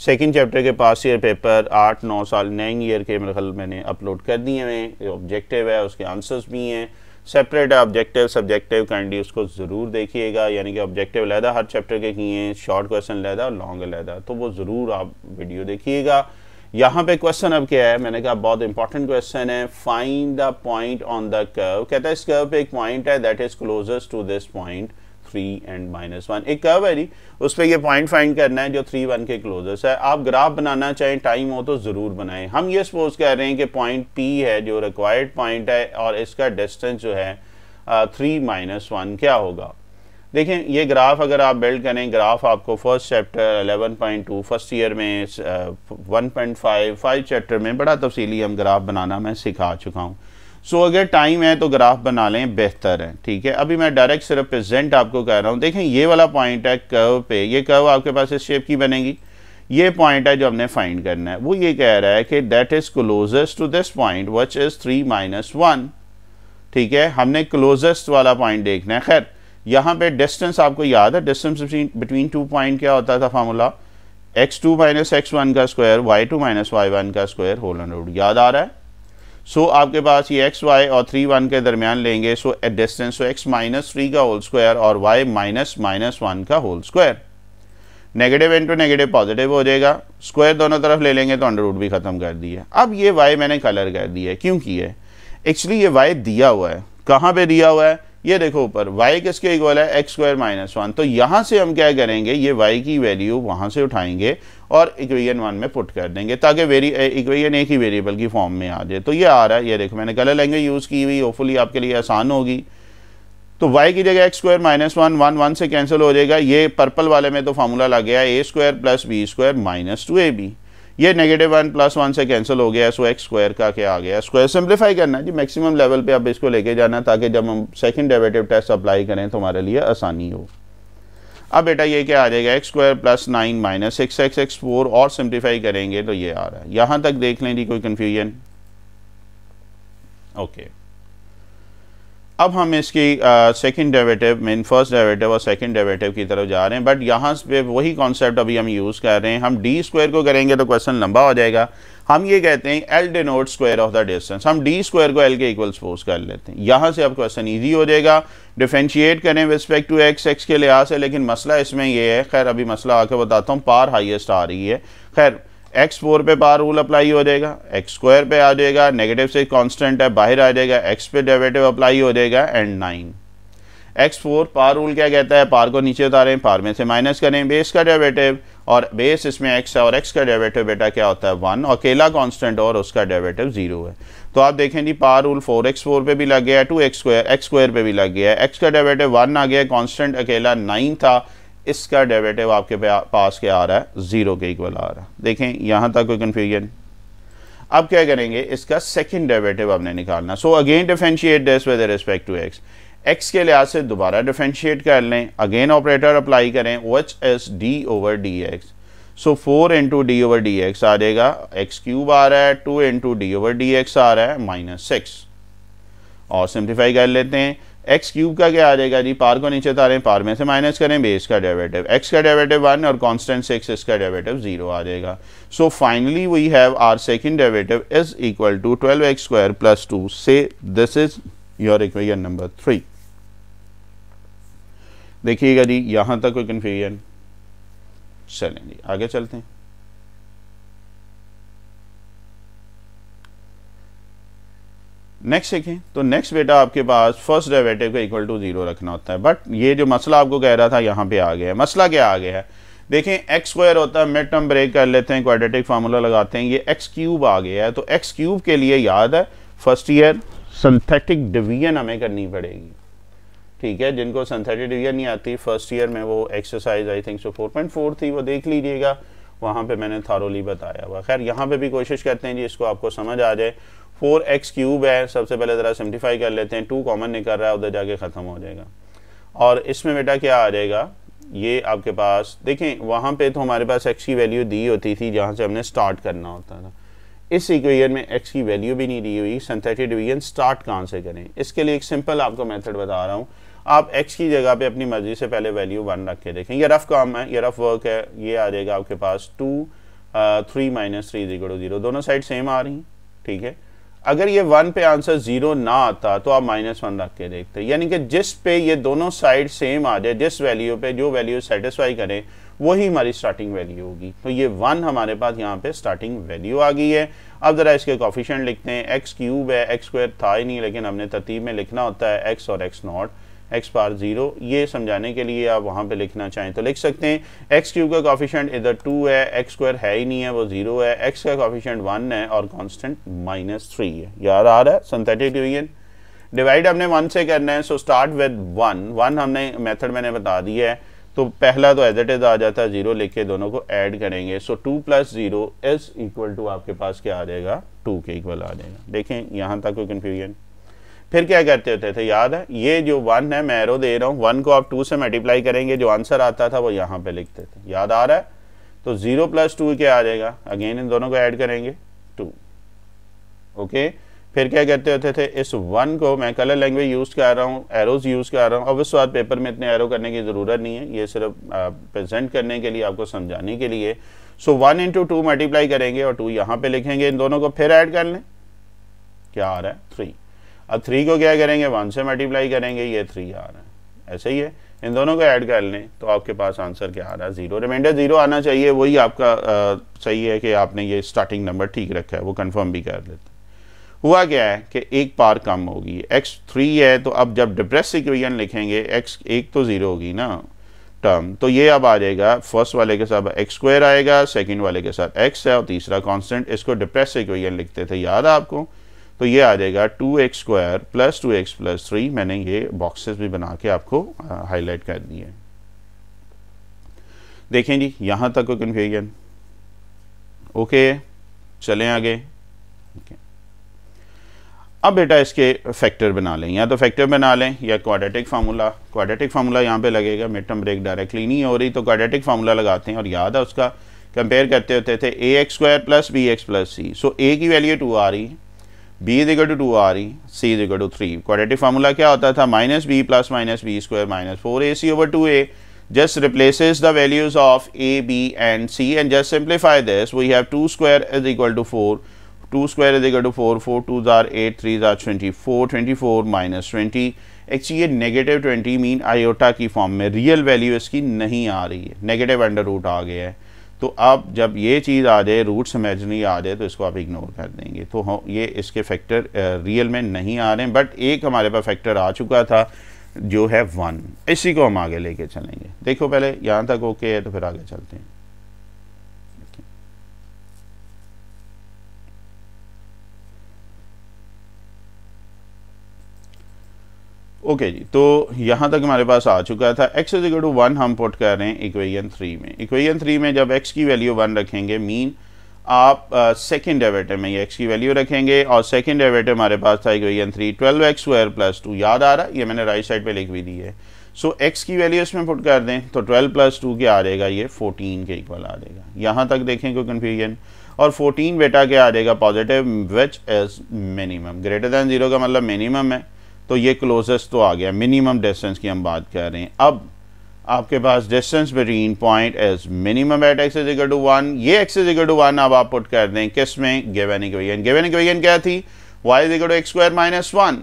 सेकंड चैप्टर के पास ईयर पेपर आठ नौ साल नाइन ईयर के मेरे मैंने अपलोड कर दिए हैं ऑब्जेक्टिव है उसके आंसर्स भी हैं सेपरेट है ऑब्जेक्टिव सब्जेक्टिव काइंडली उसको ज़रूर देखिएगा यानी कि ऑब्जेक्टिव लहदा हर चैप्टर के किए हैं शॉर्ट क्वेश्चन लहदा और लॉन्ग लहदा तो वो ज़रूर आप वीडियो देखिएगा यहाँ पे क्वेश्चन अब क्या है मैंने कहा बहुत इंपॉर्टेंट क्वेश्चन है find the point on the curve कहता है इस कर्व पे एक पॉइंट है that is closest to this point three and minus one एक कर्व है जी उस पर यह पॉइंट फाइंड करना है जो थ्री वन के क्लोजेस्ट है आप ग्राफ बनाना चाहें टाइम हो तो ज़रूर बनाएं हम ये सपोज कर रहे हैं कि पॉइंट पी है जो रिक्वायर्ड पॉइंट है और इसका डिस्टेंस जो है थ्री माइनस वन क्या होगा देखें ये ग्राफ अगर आप बिल्ड करें ग्राफ आपको फर्स्ट चैप्टर 11.2 फर्स्ट ईयर में 1.5 फाइव चैप्टर में बड़ा तफसीली हम ग्राफ बनाना मैं सिखा चुका हूँ सो so, अगर टाइम है तो ग्राफ बना लें बेहतर है ठीक है अभी मैं डायरेक्ट सिर्फ प्रेजेंट आपको कह रहा हूँ देखें ये वाला पॉइंट है कर्व पे ये कर्व आपके पास इस शेप की बनेगी ये पॉइंट है जो हमने फाइंड करना है वो ये कह रहा है कि that is closest to this point which is three minus one ठीक है हमने क्लोजेस्ट वाला पॉइंट देखना है खैर यहाँ पे डिस्टेंस आपको याद है डिस्टेंस बिटवीन टू पॉइंट क्या होता था formula x two minus x one का square y two minus y one का स्क्वायर होल एंड रूट याद आ रहा है सो so, आपके पास ये एक्स वाई और थ्री वन के दरमियान लेंगे so at distance so x minus three का होल स्क्वायर और वाई माइनस माइनस वन का whole square negative into negative positive हो जाएगा स्क्वायर दोनों तरफ ले लेंगे तो अंडर रूट भी ख़त्म कर दिया अब ये वाई मैंने कलर कर दिया है क्यों किया है एक्चुअली ये वाई दिया हुआ है कहाँ पे दिया हुआ है ये देखो ऊपर y किसके इक्वल है एक्स स्क्वायर माइनस वन तो यहां से हम क्या करेंगे ये y की वैल्यू वहां से उठाएंगे और इक्वेशन वन में पुट कर देंगे ताकि वेरी इक्वेशन एक ही वेरिएबल की फॉर्म में आ जाए तो ये आ रहा है ये देखो मैंने कलर लैंग्वेज यूज़ की हुई होपफुली आपके लिए आसान होगी तो y की जगह x square minus one one one से कैंसिल हो जाएगा ये पर्पल वाले में तो फॉर्मूला लग गया a square plus b square minus two a b ये नेगेटिव वन प्लस वन से कैंसिल हो गया सो एक्स स्क्वायर का क्या आ गया स्क्वायर सिंप्लीफाई करना है जी मैक्सिमम लेवल पे आप इसको लेके जाना ताकि जब हम सेकंड डेरिवेटिव टेस्ट अप्लाई करें तो हमारे लिए आसानी हो अब बेटा ये क्या आ जाएगा x square plus nine minus six x x four और सिंप्लीफाई करेंगे तो ये आ रहा है यहाँ तक देख लें जी कोई कन्फ्यूजन ओके okay. अब हम इसकी सेकंड डेरिवेटिव मेन फर्स्ट डेरिवेटिव और सेकंड डेरिवेटिव की तरफ जा रहे हैं बट यहाँ पे वही कॉन्सेप्ट अभी हम यूज़ कर रहे हैं हम डी स्क्वायर को करेंगे तो क्वेश्चन लंबा हो जाएगा हम ये कहते हैं L denote square of the distance हम डी स्क्वायर को एल के इक्वल सपोज कर लेते हैं यहाँ से अब क्वेश्चन ईजी हो जाएगा डिफ्रेंशिएट करें रिस्पेक्ट टू एक्स एक्स के लिहाज से लेकिन मसला इसमें यह है खैर अभी मसला आके बताता हूँ पार हाइएस्ट आ रही है खैर एक्स फोर पे पार रूल अप्लाई हो जाएगा एक्स स्क्वायर पे आ जाएगा नेगेटिव से कांस्टेंट है बाहर आ जाएगा एक्स पे डेरिवेटिव अप्लाई हो जाएगा and nine x four power rule क्या कहता है पार को नीचे उतारें पार में से माइनस करें बेस का डेरिवेटिव और बेस इसमें एक्स और एक्स का डेरिवेटिव बेटा क्या होता है वन अकेला कॉन्स्टेंट और उसका डेरिवेटिव जीरो है तो आप देखें जी power rule four x four पे भी लग गया two x square x square पे भी लग गया एक्स का डेरिवेटिव वन आ गया कॉन्स्टेंट अकेला नाइन था इसका डेरिवेटिव आपके पास क्या आ रहा है ज़ीरो के इक्वल आ रहा है देखें यहां तक कोई कंफ्यूजन अब क्या करेंगे इसका सेकंड डेरिवेटिव आपने निकालना so again differentiate this with respect to x x के लिहाज से दोबारा डिफेंशिएट कर लें अगेन ऑपरेटर अप्लाई करें which is d over d x so four into d over d x आ जाएगा एक्स क्यूब आ रहा है two into d over d x आ रहा है माइनस सिक्स और सिंप्लीफाई कर लेते हैं एक्स क्यूब का क्या आ जाएगा जी पार को नीचे उतारें पार में से माइनस करें बेस का डेरिवेटिव एक्स का डेरिवेटिव वन और कांस्टेंट सिक्स इसका डेरिवेटिव जीरो आ जाएगा so finally we have our second derivative is equal to twelve x square plus two से this is your equation number three देखिएगा जी यहां तक कोई कन्फ्यूजन चलें जी आगे चलते हैं नेक्स्ट देखें तो नेक्स्ट बेटा आपके पास फर्स्ट डेरिवेटिव का इक्वल टू ज़ीरो रखना होता है बट ये जो मसला आपको कह रहा था यहाँ पे आ गया है मसला क्या आ गया है देखें एक्स स्क्वायर होता है मिड टर्म ब्रेक कर लेते हैं क्वाड्रेटिक फार्मूला लगाते हैं ये एक्स क्यूब आ गया है तो एक्स क्यूब के लिए याद है फर्स्ट ईयर सिंथेटिक डिवीजन हमें करनी पड़ेगी ठीक है जिनको सिंथेटिक डिवीजन नहीं आती फर्स्ट ईयर में वो exercise I think so four point four थी वो देख लीजिएगा वहाँ पे मैंने थारोली बताया हुआ खैर यहाँ पे भी कोशिश करते हैं जी इसको आपको समझ आ जाए फोर एक्स क्यूब है सबसे पहले ज़रा सिंप्लीफाई कर लेते हैं टू कॉमन निकल रहा है उधर जाके ख़त्म हो जाएगा और इसमें बेटा क्या आ जाएगा ये आपके पास देखें वहाँ पे तो हमारे पास एक्स की वैल्यू दी होती थी जहाँ से हमने स्टार्ट करना होता था इस इक्वेशन में एक्स की वैल्यू भी नहीं दी हुई सिंथेटिक डिवीजन स्टार्ट कहाँ से करें इसके लिए एक सिंपल आपको मेथड बता रहा हूँ आप एक्स की जगह पे अपनी मर्जी से पहले वैल्यू वन रख के देखें ये रफ काम है ये रफ वर्क है ये आ जाएगा आपके पास two three minus three zero दोनों साइड सेम आ रही ठीक है अगर ये वन पे आंसर जीरो ना आता तो आप माइनस वन रख के देखते यानी कि जिस पे ये दोनों साइड सेम आ जाए जिस वैल्यू पे जो वैल्यू सेटिस्फाई करें वही हमारी स्टार्टिंग वैल्यू होगी तो ये वन हमारे पास यहाँ पे स्टार्टिंग वैल्यू आ गई है अब ज़रा इसके कॉफिशेंट लिखते हैं एक्स क्यूब है एक्स स्क्वायर था ही नहीं लेकिन हमने तरतीब में लिखना होता है एक्स और x not x power zero ये समझाने के लिए आप वहाँ पे लिखना चाहें तो लिख सकते हैं एक्स क्यूब का कॉफिशेंट इधर टू है एक्स स्क्वायर है ही नहीं है वो ज़ीरो है एक्स का कॉफिशेंट वन है और कांस्टेंट माइनस थ्री है यार आ रहा है सिंथेटिक डिवीजन डिवाइड हमने वन से करना है so start with one one हमने मेथड मैंने बता दिया है तो पहला तो एज इट इज आ जाता है जीरो लेके दोनों को ऐड करेंगे so two plus zero is equal to आपके पास क्या आ जाएगा टू के इक्वल आ जाएगा देखें यहाँ तक कोई कन्फ्यूजन फिर क्या करते होते थे याद है ये जो वन है मैं एरो दे रहा हूँ वन को आप टू से मल्टीप्लाई करेंगे जो आंसर आता था वो यहाँ पे लिखते थे याद आ रहा है तो जीरो प्लस टू क्या आ जाएगा अगेन इन दोनों को ऐड करेंगे टू ओके फिर क्या करते होते थे इस वन को मैं कलर लैंग्वेज यूज़ कर रहा हूँ एरोज़ यूज़ कर रहा हूँ अब इस बात पेपर में इतने एरो करने की ज़रूरत नहीं है ये सिर्फ प्रेजेंट करने के लिए आपको समझाने के लिए so one into two multiply करेंगे और टू यहाँ पे लिखेंगे इन दोनों को फिर ऐड कर लें क्या आ रहा है थ्री अब थ्री को क्या करेंगे वन से मल्टीप्लाई करेंगे ये थ्री आ रहा है ऐसे ही है इन दोनों को ऐड कर लें तो आपके पास आंसर क्या आ रहा है ज़ीरो रिमाइंडर ज़ीरो आना चाहिए वही आपका आ, सही है कि आपने ये स्टार्टिंग नंबर ठीक रखा है वो कंफर्म भी कर लेते हुआ क्या है कि एक पार कम होगी एक्स थ्री है तो अब जब डिप्रेस इक्वेशन लिखेंगे एक्स एक तो ज़ीरो होगी ना टर्म तो ये अब आ जाएगा फर्स्ट वाले के साथ एक्स स्क्वायर आएगा सेकंड वाले के साथ एक्स है और तीसरा कांस्टेंट इसको डिप्रेस इक्वेशन लिखते थे याद है आपको तो ये आ जाएगा two x square plus two x plus three मैंने ये बॉक्सेस भी बना के आपको हाईलाइट कर दिए देखें जी यहां तक कोई कन्फ्यूजन ओके चलें आगे ओके अब बेटा इसके फैक्टर बना लें या तो फैक्टर बना लें या क्वाड्रेटिक फार्मूला क्वाड्रेटिक फार्मूला यहाँ पे लगेगा मिड टर्म ब्रेक डायरेक्टली नहीं हो रही तो क्वाड्रेटिक फार्मूला लगाते हैं और याद है उसका कंपेयर करते होते थे a x square plus b x plus c so a की वैल्यू टू आ रही है b is equal to two आ रही c is equal to three quadratic formula क्या होता था minus B plus minus B square minus four A C over two a the values of A B and C and just simplify this we have two square is equal to four to square is equal to four four two 4 eight three 8, twenty four twenty four minus twenty actually ये negative twenty mean iota की form में real value इसकी नहीं आ रही है negative under root आ गया है तो आप जब ये चीज़ आ जाए रूट्स इमेजनरी आ जाए तो इसको आप इग्नोर कर देंगे तो हम हाँ, ये इसके फैक्टर रियल uh, में नहीं आ रहे हैं बट एक हमारे पास फैक्टर आ चुका था जो है वन इसी को हम आगे लेके चलेंगे देखो पहले यहाँ तक ओके है तो फिर आगे चलते हैं ओके okay जी तो यहाँ तक हमारे पास आ चुका था x is equal to one हम पुट कर रहे हैं इक्वेशन थ्री में इक्वेशन थ्री में जब एक्स की वैल्यू वन रखेंगे मीन आप सेकेंड uh, डेवेटिव में ये एक्स की वैल्यू रखेंगे और सेकेंड डेवेटिव हमारे पास था equation three twelve x square plus two याद आ रहा है ये मैंने राइट साइड पे लिख भी दी है सो so, एक्स की वैल्यू इसमें पुट कर दें तो ट्वेल्व प्लस टू क्या आ जाएगा ये फोर्टीन के इक्वल आ जाएगा यहाँ तक देखें कोई कन्फ्यूजन और फोर्टीन बेटा क्या आ जाएगा positive which is minimum greater than zero का मतलब मिनिमम है तो ये क्लोजेस्ट तो आ गया मिनिमम डिस्टेंस की हम बात कर रहे हैं अब आपके पास distance between point as minimum at x is equal to one ये एक्स इजिकल टू वन अब आप पुट कर दें किस में गिवन इक्वेशन गिवन इक्वेशन क्या थी y is equal to x square minus one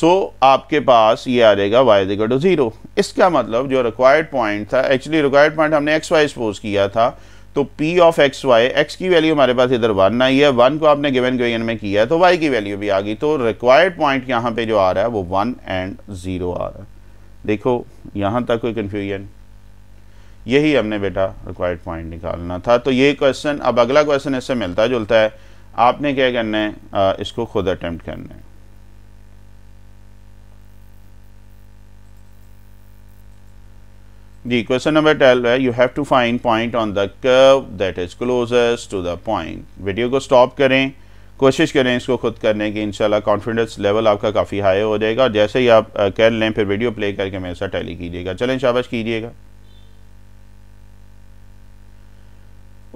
सो आपके पास ये आ जाएगा वाई इजिकल टू जीरो इसका मतलब जो रिक्वायर्ड पॉइंट था एक्चुअली रिक्वायर्ड पॉइंट हमने एक्स वाई एक्सपोज किया था तो P of x y x की वैल्यू हमारे पास इधर वन आई है वन को आपने गिवन क्वेश्चन में किया है तो वाई की वैल्यू भी आ गई तो रिक्वायर्ड पॉइंट यहाँ पे जो आ रहा है वो वन एंड ज़ीरो आ रहा है देखो यहाँ तक कोई कन्फ्यूजन यही हमने बेटा रिक्वायर्ड पॉइंट निकालना था तो ये क्वेश्चन अब अगला क्वेश्चन इससे मिलता जुलता है आपने क्या करना है इसको खुद अटैम्प्ट करना है The question number 12, you have to find point on the curve that is closest to the point. Video को stop करें कोशिश करें इसको खुद करने की इंशाल्लाह कॉन्फिडेंस लेवल आपका काफ़ी हाई हो जाएगा और जैसे ही आप कर लें फिर वीडियो प्ले करके मेरे साथ टैली कीजिएगा चलें शाबाश कीजिएगा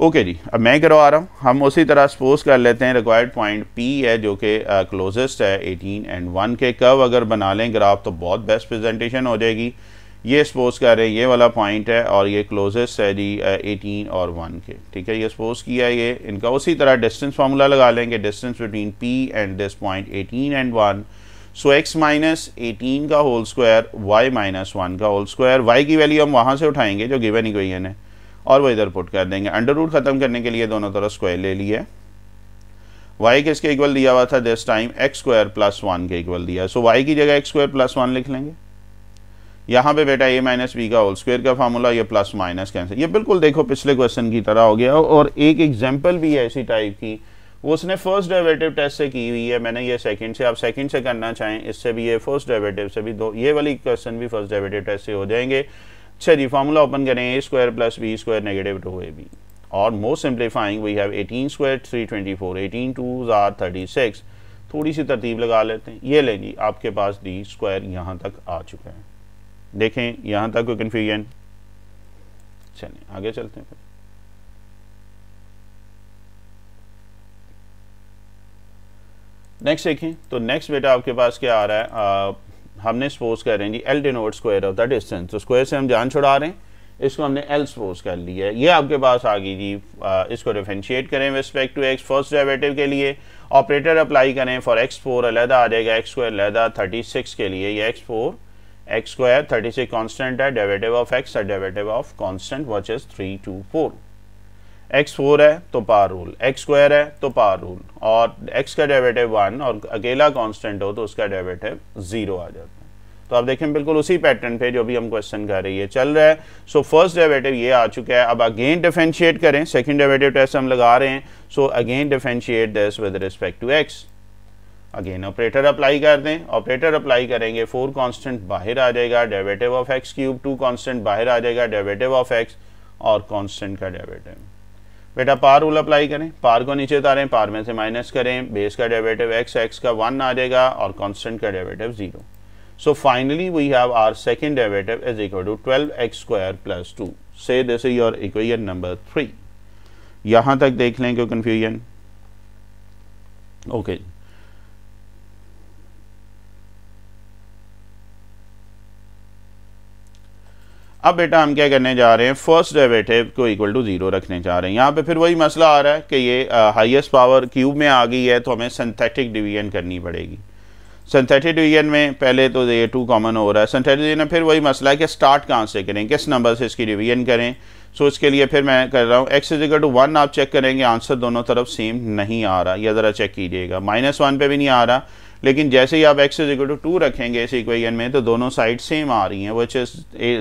ओके जी अब मैं करवा रहा हूँ हम उसी तरह सपोज कर लेते हैं रिक्वायर्ड पॉइंट पी है जो कि क्लोजेस्ट है 18 एंड 1 के कर्व अगर बना लें ग्राफ तो बहुत बेस्ट प्रेजेंटेशन हो जाएगी ये सपोज कर रहे हैं ये वाला पॉइंट है और ये क्लोजेस्ट है जी एटीन और वन के ठीक है ये सपोज किया ये इनका उसी तरह डिस्टेंस फार्मूला लगा लेंगे distance between P and this point eighteen and one so x minus eighteen का whole square y minus one का होल स्क्वायर वाई की वैल्यू हम वहाँ से उठाएंगे जो गिवन इक्वेशन है और वो इधर पुट कर देंगे अंडर रूट ख़त्म करने के लिए दोनों तरफ स्क्वायर ले लिए वाई किसके इक्वल दिया हुआ था this time x square plus one के इक्वल दिया सो so, वाई की जगह एक्स स्क्वायर प्लस वन लिख लेंगे यहाँ पे बेटा ए माइनस बी का होल स्क्वेयर का फार्मूला ये प्लस माइनस कैंसर ये बिल्कुल देखो पिछले क्वेश्चन की तरह हो गया और एक एग्जाम्पल भी है इसी टाइप की वो उसने फर्स्ट डेरिवेटिव टेस्ट से की हुई है मैंने ये सेकंड से आप सेकंड से करना चाहें इससे भी ये फर्स्ट डेरिवेटिव से भी दो ये वाली क्वेश्चन भी फर्स्ट डेरिवेटिव टेस्ट से हो जाएंगे अच्छा जी फार्मूला ओपन करें a square plus b square negative two a b और most simplifying we have eighteen square three twenty four eighteen two ज़ार थर्टी सिक्स थोड़ी सी तरतीब लगा लेते हैं ये लें जी आपके पास डी स्क्वायर यहाँ तक आ चुका है देखें यहां तक कोई कन्फ्यूजन चलिए आगे चलते हैं फिर नेक्स्ट देखें तो नेक्स्ट बेटा आपके पास क्या आ रहा है आ, हमने सपोज कर रहे हैं जी L denote square of the distance तो स्क्वायर से हम जान छुड़ा रहे हैं इसको हमने एल सपोज कर लिया है ये आपके पास आ गई जी आ, इसको डिफ्रेंशिएट करें respect to x first derivative के लिए ऑपरेटर अप्लाई करें फॉर एक्स फोर अलहदा आ जाएगा एक्स स्क्वायर अलहदा थर्टी सिक्स के लिए ये x four x square thirty six constant है डेवेटिव ऑफ एक्स और डेवेटिव of constant which is three two four x four है तो पार रूल एक्स स्क्वायर है तो पार रूल और एक्स का डेवेटिव वन और अकेला कॉन्स्टेंट हो तो उसका डेवेटिव जीरो आ जाता है तो आप देखें बिल्कुल उसी पैटर्न पे जो भी हम क्वेश्चन कर रही है चल रहा है सो फर्स्ट डेवेटिव ये आ चुका है अब अगेन डिफेंशिएट करें सेकंड डेवेटिव टेस्ट हम लगा रहे हैं so again differentiate this with respect to x again operator apply कर दें ऑपरेटर अप्लाई करेंगे फोर कांस्टेंट बाहर आ जाएगा डेवेटिव of x cube two constant बाहर आ जाएगा डेवेटिव ऑफ एक्स और कांस्टेंट का डेवेटिव बेटा पार रूल अप्लाई करें पार को नीचे उतारें पार में से माइनस करें बेस का डेवेटिव एक्स एक्स का वन आ जाएगा और कॉन्स्टेंट का डेवेटिव zero so finally we have are second डेवेटिव is equal to twelve x square plus two से this is your equation number three यहां तक देख लें क्यों कन्फ्यूजन ओके okay. अब बेटा हम क्या करने जा रहे हैं फर्स्ट डेरिवेटिव को इक्वल टू ज़ीरो रखने जा रहे हैं यहाँ पे फिर वही मसला आ रहा है कि ये हाईएस्ट पावर क्यूब में आ गई है तो हमें सिंथेटिक डिवीजन करनी पड़ेगी सिंथेटिक डिवीजन में पहले तो ये टू कॉमन हो रहा है सिंथेटिक डिवीजन में फिर वही मसला है कि स्टार्ट कहाँ से करें किस नंबर से इसकी डिवीजन करें सो इसके लिए फिर मैं कर रहा हूँ एक्स इजिकल टू वन आप चेक करेंगे आंसर दोनों तरफ सेम नहीं आ रहा यह ज़रा चेक कीजिएगा माइनस वन पे भी नहीं आ रहा लेकिन जैसे ही आप x is equal to two रखेंगे इस इक्वेशन में तो दोनों साइड सेम आ रही हैं which is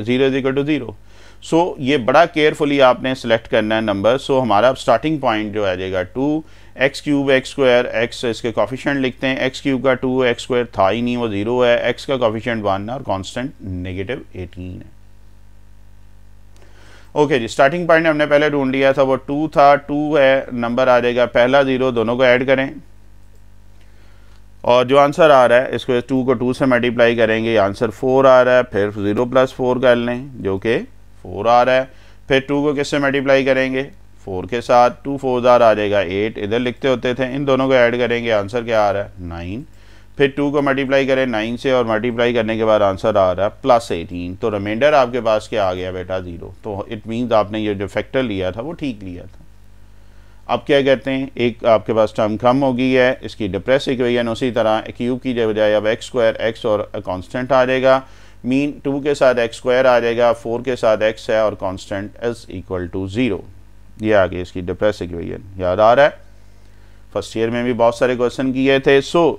zero is equal to zero so ये बड़ा केयरफुली आपने सेलेक्ट करना है नंबर सो so, हमारा स्टार्टिंग पॉइंट जो आ जाएगा two x cube x square x इसके कॉफिशेंट लिखते हैं एक्स क्यूब का टू एक्स स्क्वायर था ही नहीं वो ज़ीरो है एक्स का कॉफिशेंट वन है और कॉन्स्टेंट नेगेटिव एटीन है ओके okay जी स्टार्टिंग पॉइंट हमने पहले ढूंढ लिया था वो टू था टू है नंबर आ जाएगा पहला ज़ीरो दोनों को ऐड करें और जो आंसर आ रहा है इसको टू को टू से मल्टीप्लाई करेंगे आंसर फोर आ रहा है फिर ज़ीरो प्लस फोर कर लें जो कि फोर आ रहा है फिर टू को किससे मल्टीप्लाई करेंगे फोर के साथ टू फोर ज़ार आ जाएगा एट इधर लिखते होते थे इन दोनों को ऐड करेंगे आंसर क्या आ रहा है नाइन फिर टू को मल्टीप्लाई करें नाइन से और मल्टीप्लाई करने के बाद आंसर आ रहा है प्लस एटीन तो रिमाइंडर आपके पास क्या आ गया बेटा ज़ीरो तो इट मीन्स आपने ये जो फैक्टर लिया था वो ठीक लिया था अब क्या कहते हैं एक आपके पास टर्म कम हो गई है इसकी डिप्रेस इक्वेशन उसी तरह क्यूब की बजाय अब एक्स स्क्वायर एक्स और कांस्टेंट आ जाएगा मीन टू के साथ एक्स स्क्वायर आ जाएगा फोर के साथ एक्स है और constant is equal to zero ये आ गई इसकी डिप्रेस इक्वेशन याद आ रहा है फर्स्ट ईयर में भी बहुत सारे क्वेश्चन किए थे सो so,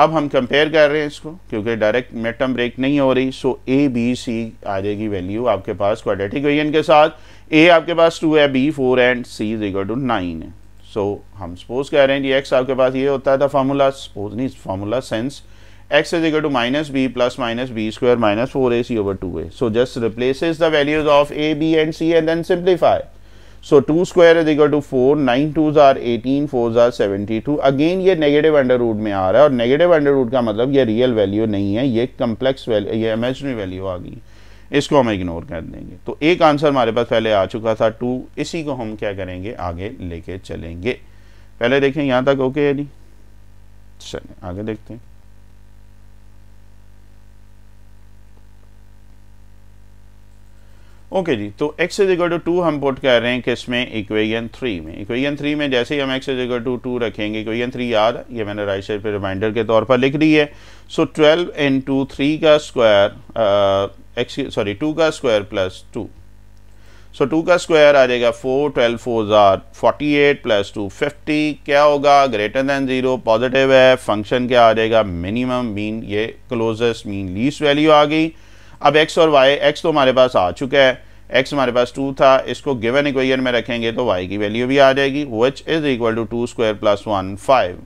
अब हम कंपेयर कर रहे हैं इसको क्योंकि डायरेक्ट मिड टर्म ब्रेक नहीं हो रही सो ए बी सी आ जाएगी वैल्यू आपके पास क्वाड्रेटिक वेरियन के साथ ए आपके पास टू है B four and C is equal to nine है सो हम सपोज कह रहे हैं कि एक्स आपके पास ये होता था फार्मूला सपोज नहीं formula sense X is equal to minus B plus minus B square minus four A C over two A so just replaces the values of A B and C and then simplify two square is equal to four nine two twos eighteen four 4s seventy two again ये negative under root में आ रहा है और negative under root का मतलब ये real value नहीं है ये कम्प्लेक्स वैल्यू ये इमेजनरी वैल्यू आ गई इसको हम इग्नोर कर देंगे तो एक आंसर हमारे पास पहले आ चुका था टू इसी को हम क्या करेंगे आगे लेके चलेंगे पहले देखें यहाँ तक ओके है नहीं चलें आगे देखते हैं ओके जी तो x is equal to two two put कर रहे हैं किसमें इक्वेशन थ्री में इक्वेशन थ्री में जैसे ही हम x is equal to two रखेंगे इक्वेशन थ्री याद ये मैंने राइट साइड पे रिमाइंडर के तौर पर लिख दी है so twelve into three का स्क्वायर एक्स सॉरी टू का square plus two so two का स्क्वायर आ जाएगा फोर ट्वेल्व फोर ज़ार forty eight plus two fifty क्या होगा ग्रेटर दैन ज़ीरो पॉजिटिव है फंक्शन क्या आ जाएगा मिनिमम मीन ये क्लोजेस्ट मीन लीस्ट वैल्यू आ गई अब एक्स और वाई एक्स तो हमारे पास आ चुका है एक्स हमारे पास टू था इसको गिवन इक्वेशन में रखेंगे तो वाई की वैल्यू भी आ जाएगी which is equal to two square plus one five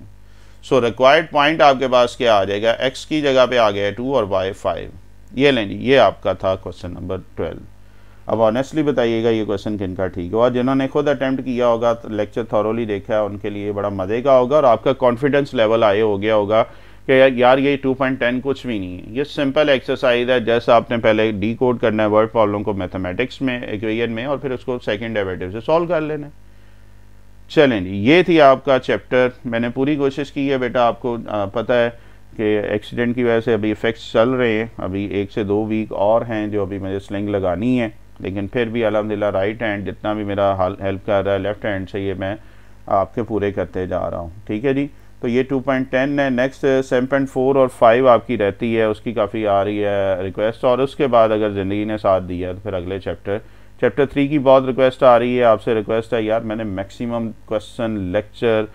so required point आपके पास क्या आ जाएगा एक्स की जगह पे आ गया टू और वाई फाइव ये लें ये आपका था क्वेश्चन नंबर ट्वेल्व अब ऑनेस्टली बताइएगा ये क्वेश्चन किन का ठीक और जिन्होंने खुद अटैम्प्ट किया होगा लेक्चर थॉरोली देखा है उनके लिए बड़ा मज़े का होगा और आपका कॉन्फिडेंस लेवल आए हो गया होगा कि यार ये 2.10 कुछ भी नहीं है ये सिंपल एक्सरसाइज है जैसे आपने पहले डी कोड करना है वर्ड प्रॉब्लम को मैथमेटिक्स में इक्वेशन में और फिर उसको सेकेंड डेवेटिव से सॉल्व कर लेना है चलें जी ये थी आपका चैप्टर मैंने पूरी कोशिश की है बेटा आपको पता है कि एक्सीडेंट की वजह से अभी इफ़ेक्ट्स चल रहे हैं अभी एक से दो वीक और हैं जो अभी मुझे स्लिंग लगानी है लेकिन फिर भी अलहमदिल्ला राइट हैंड जितना भी मेरा हेल्प कर रहा है लेफ्ट हैंड से ये मैं आपके पूरे करते जा रहा हूँ ठीक है जी तो ये 2.10 है नेक्स्ट 7.4 uh, और 5 आपकी रहती है उसकी काफ़ी आ रही है रिक्वेस्ट और उसके बाद अगर ज़िंदगी ने साथ दिया तो फिर अगले चैप्टर चैप्टर थ्री की बहुत रिक्वेस्ट आ रही है आपसे रिक्वेस्ट है यार मैंने maximum question lecture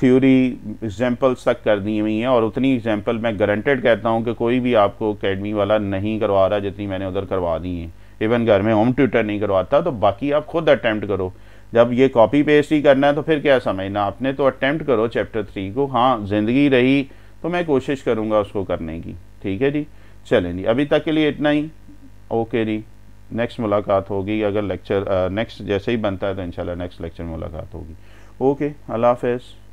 theory examples तक कर दी हुई हैं और उतनी एग्जाम्पल मैं गारंटेड कहता हूँ कि कोई भी आपको अकेडमी वाला नहीं करवा रहा जितनी मैंने उधर करवा दी हैं इवन घर में होम ट्यूटर नहीं करवाता तो बाकी आप खुद अटैम्प्ट करो जब ये कॉपी पेस्ट ही करना है तो फिर क्या समझना आपने तो अटैम्प्ट करो चैप्टर थ्री को हाँ ज़िंदगी रही तो मैं कोशिश करूँगा उसको करने की ठीक है जी चलें जी अभी तक के लिए इतना ही ओके जी नेक्स्ट मुलाकात होगी अगर लेक्चर नेक्स्ट जैसे ही बनता है तो इंशाल्लाह नेक्स्ट लेक्चर मुलाकात होगी ओके अल्लाह हाफिज़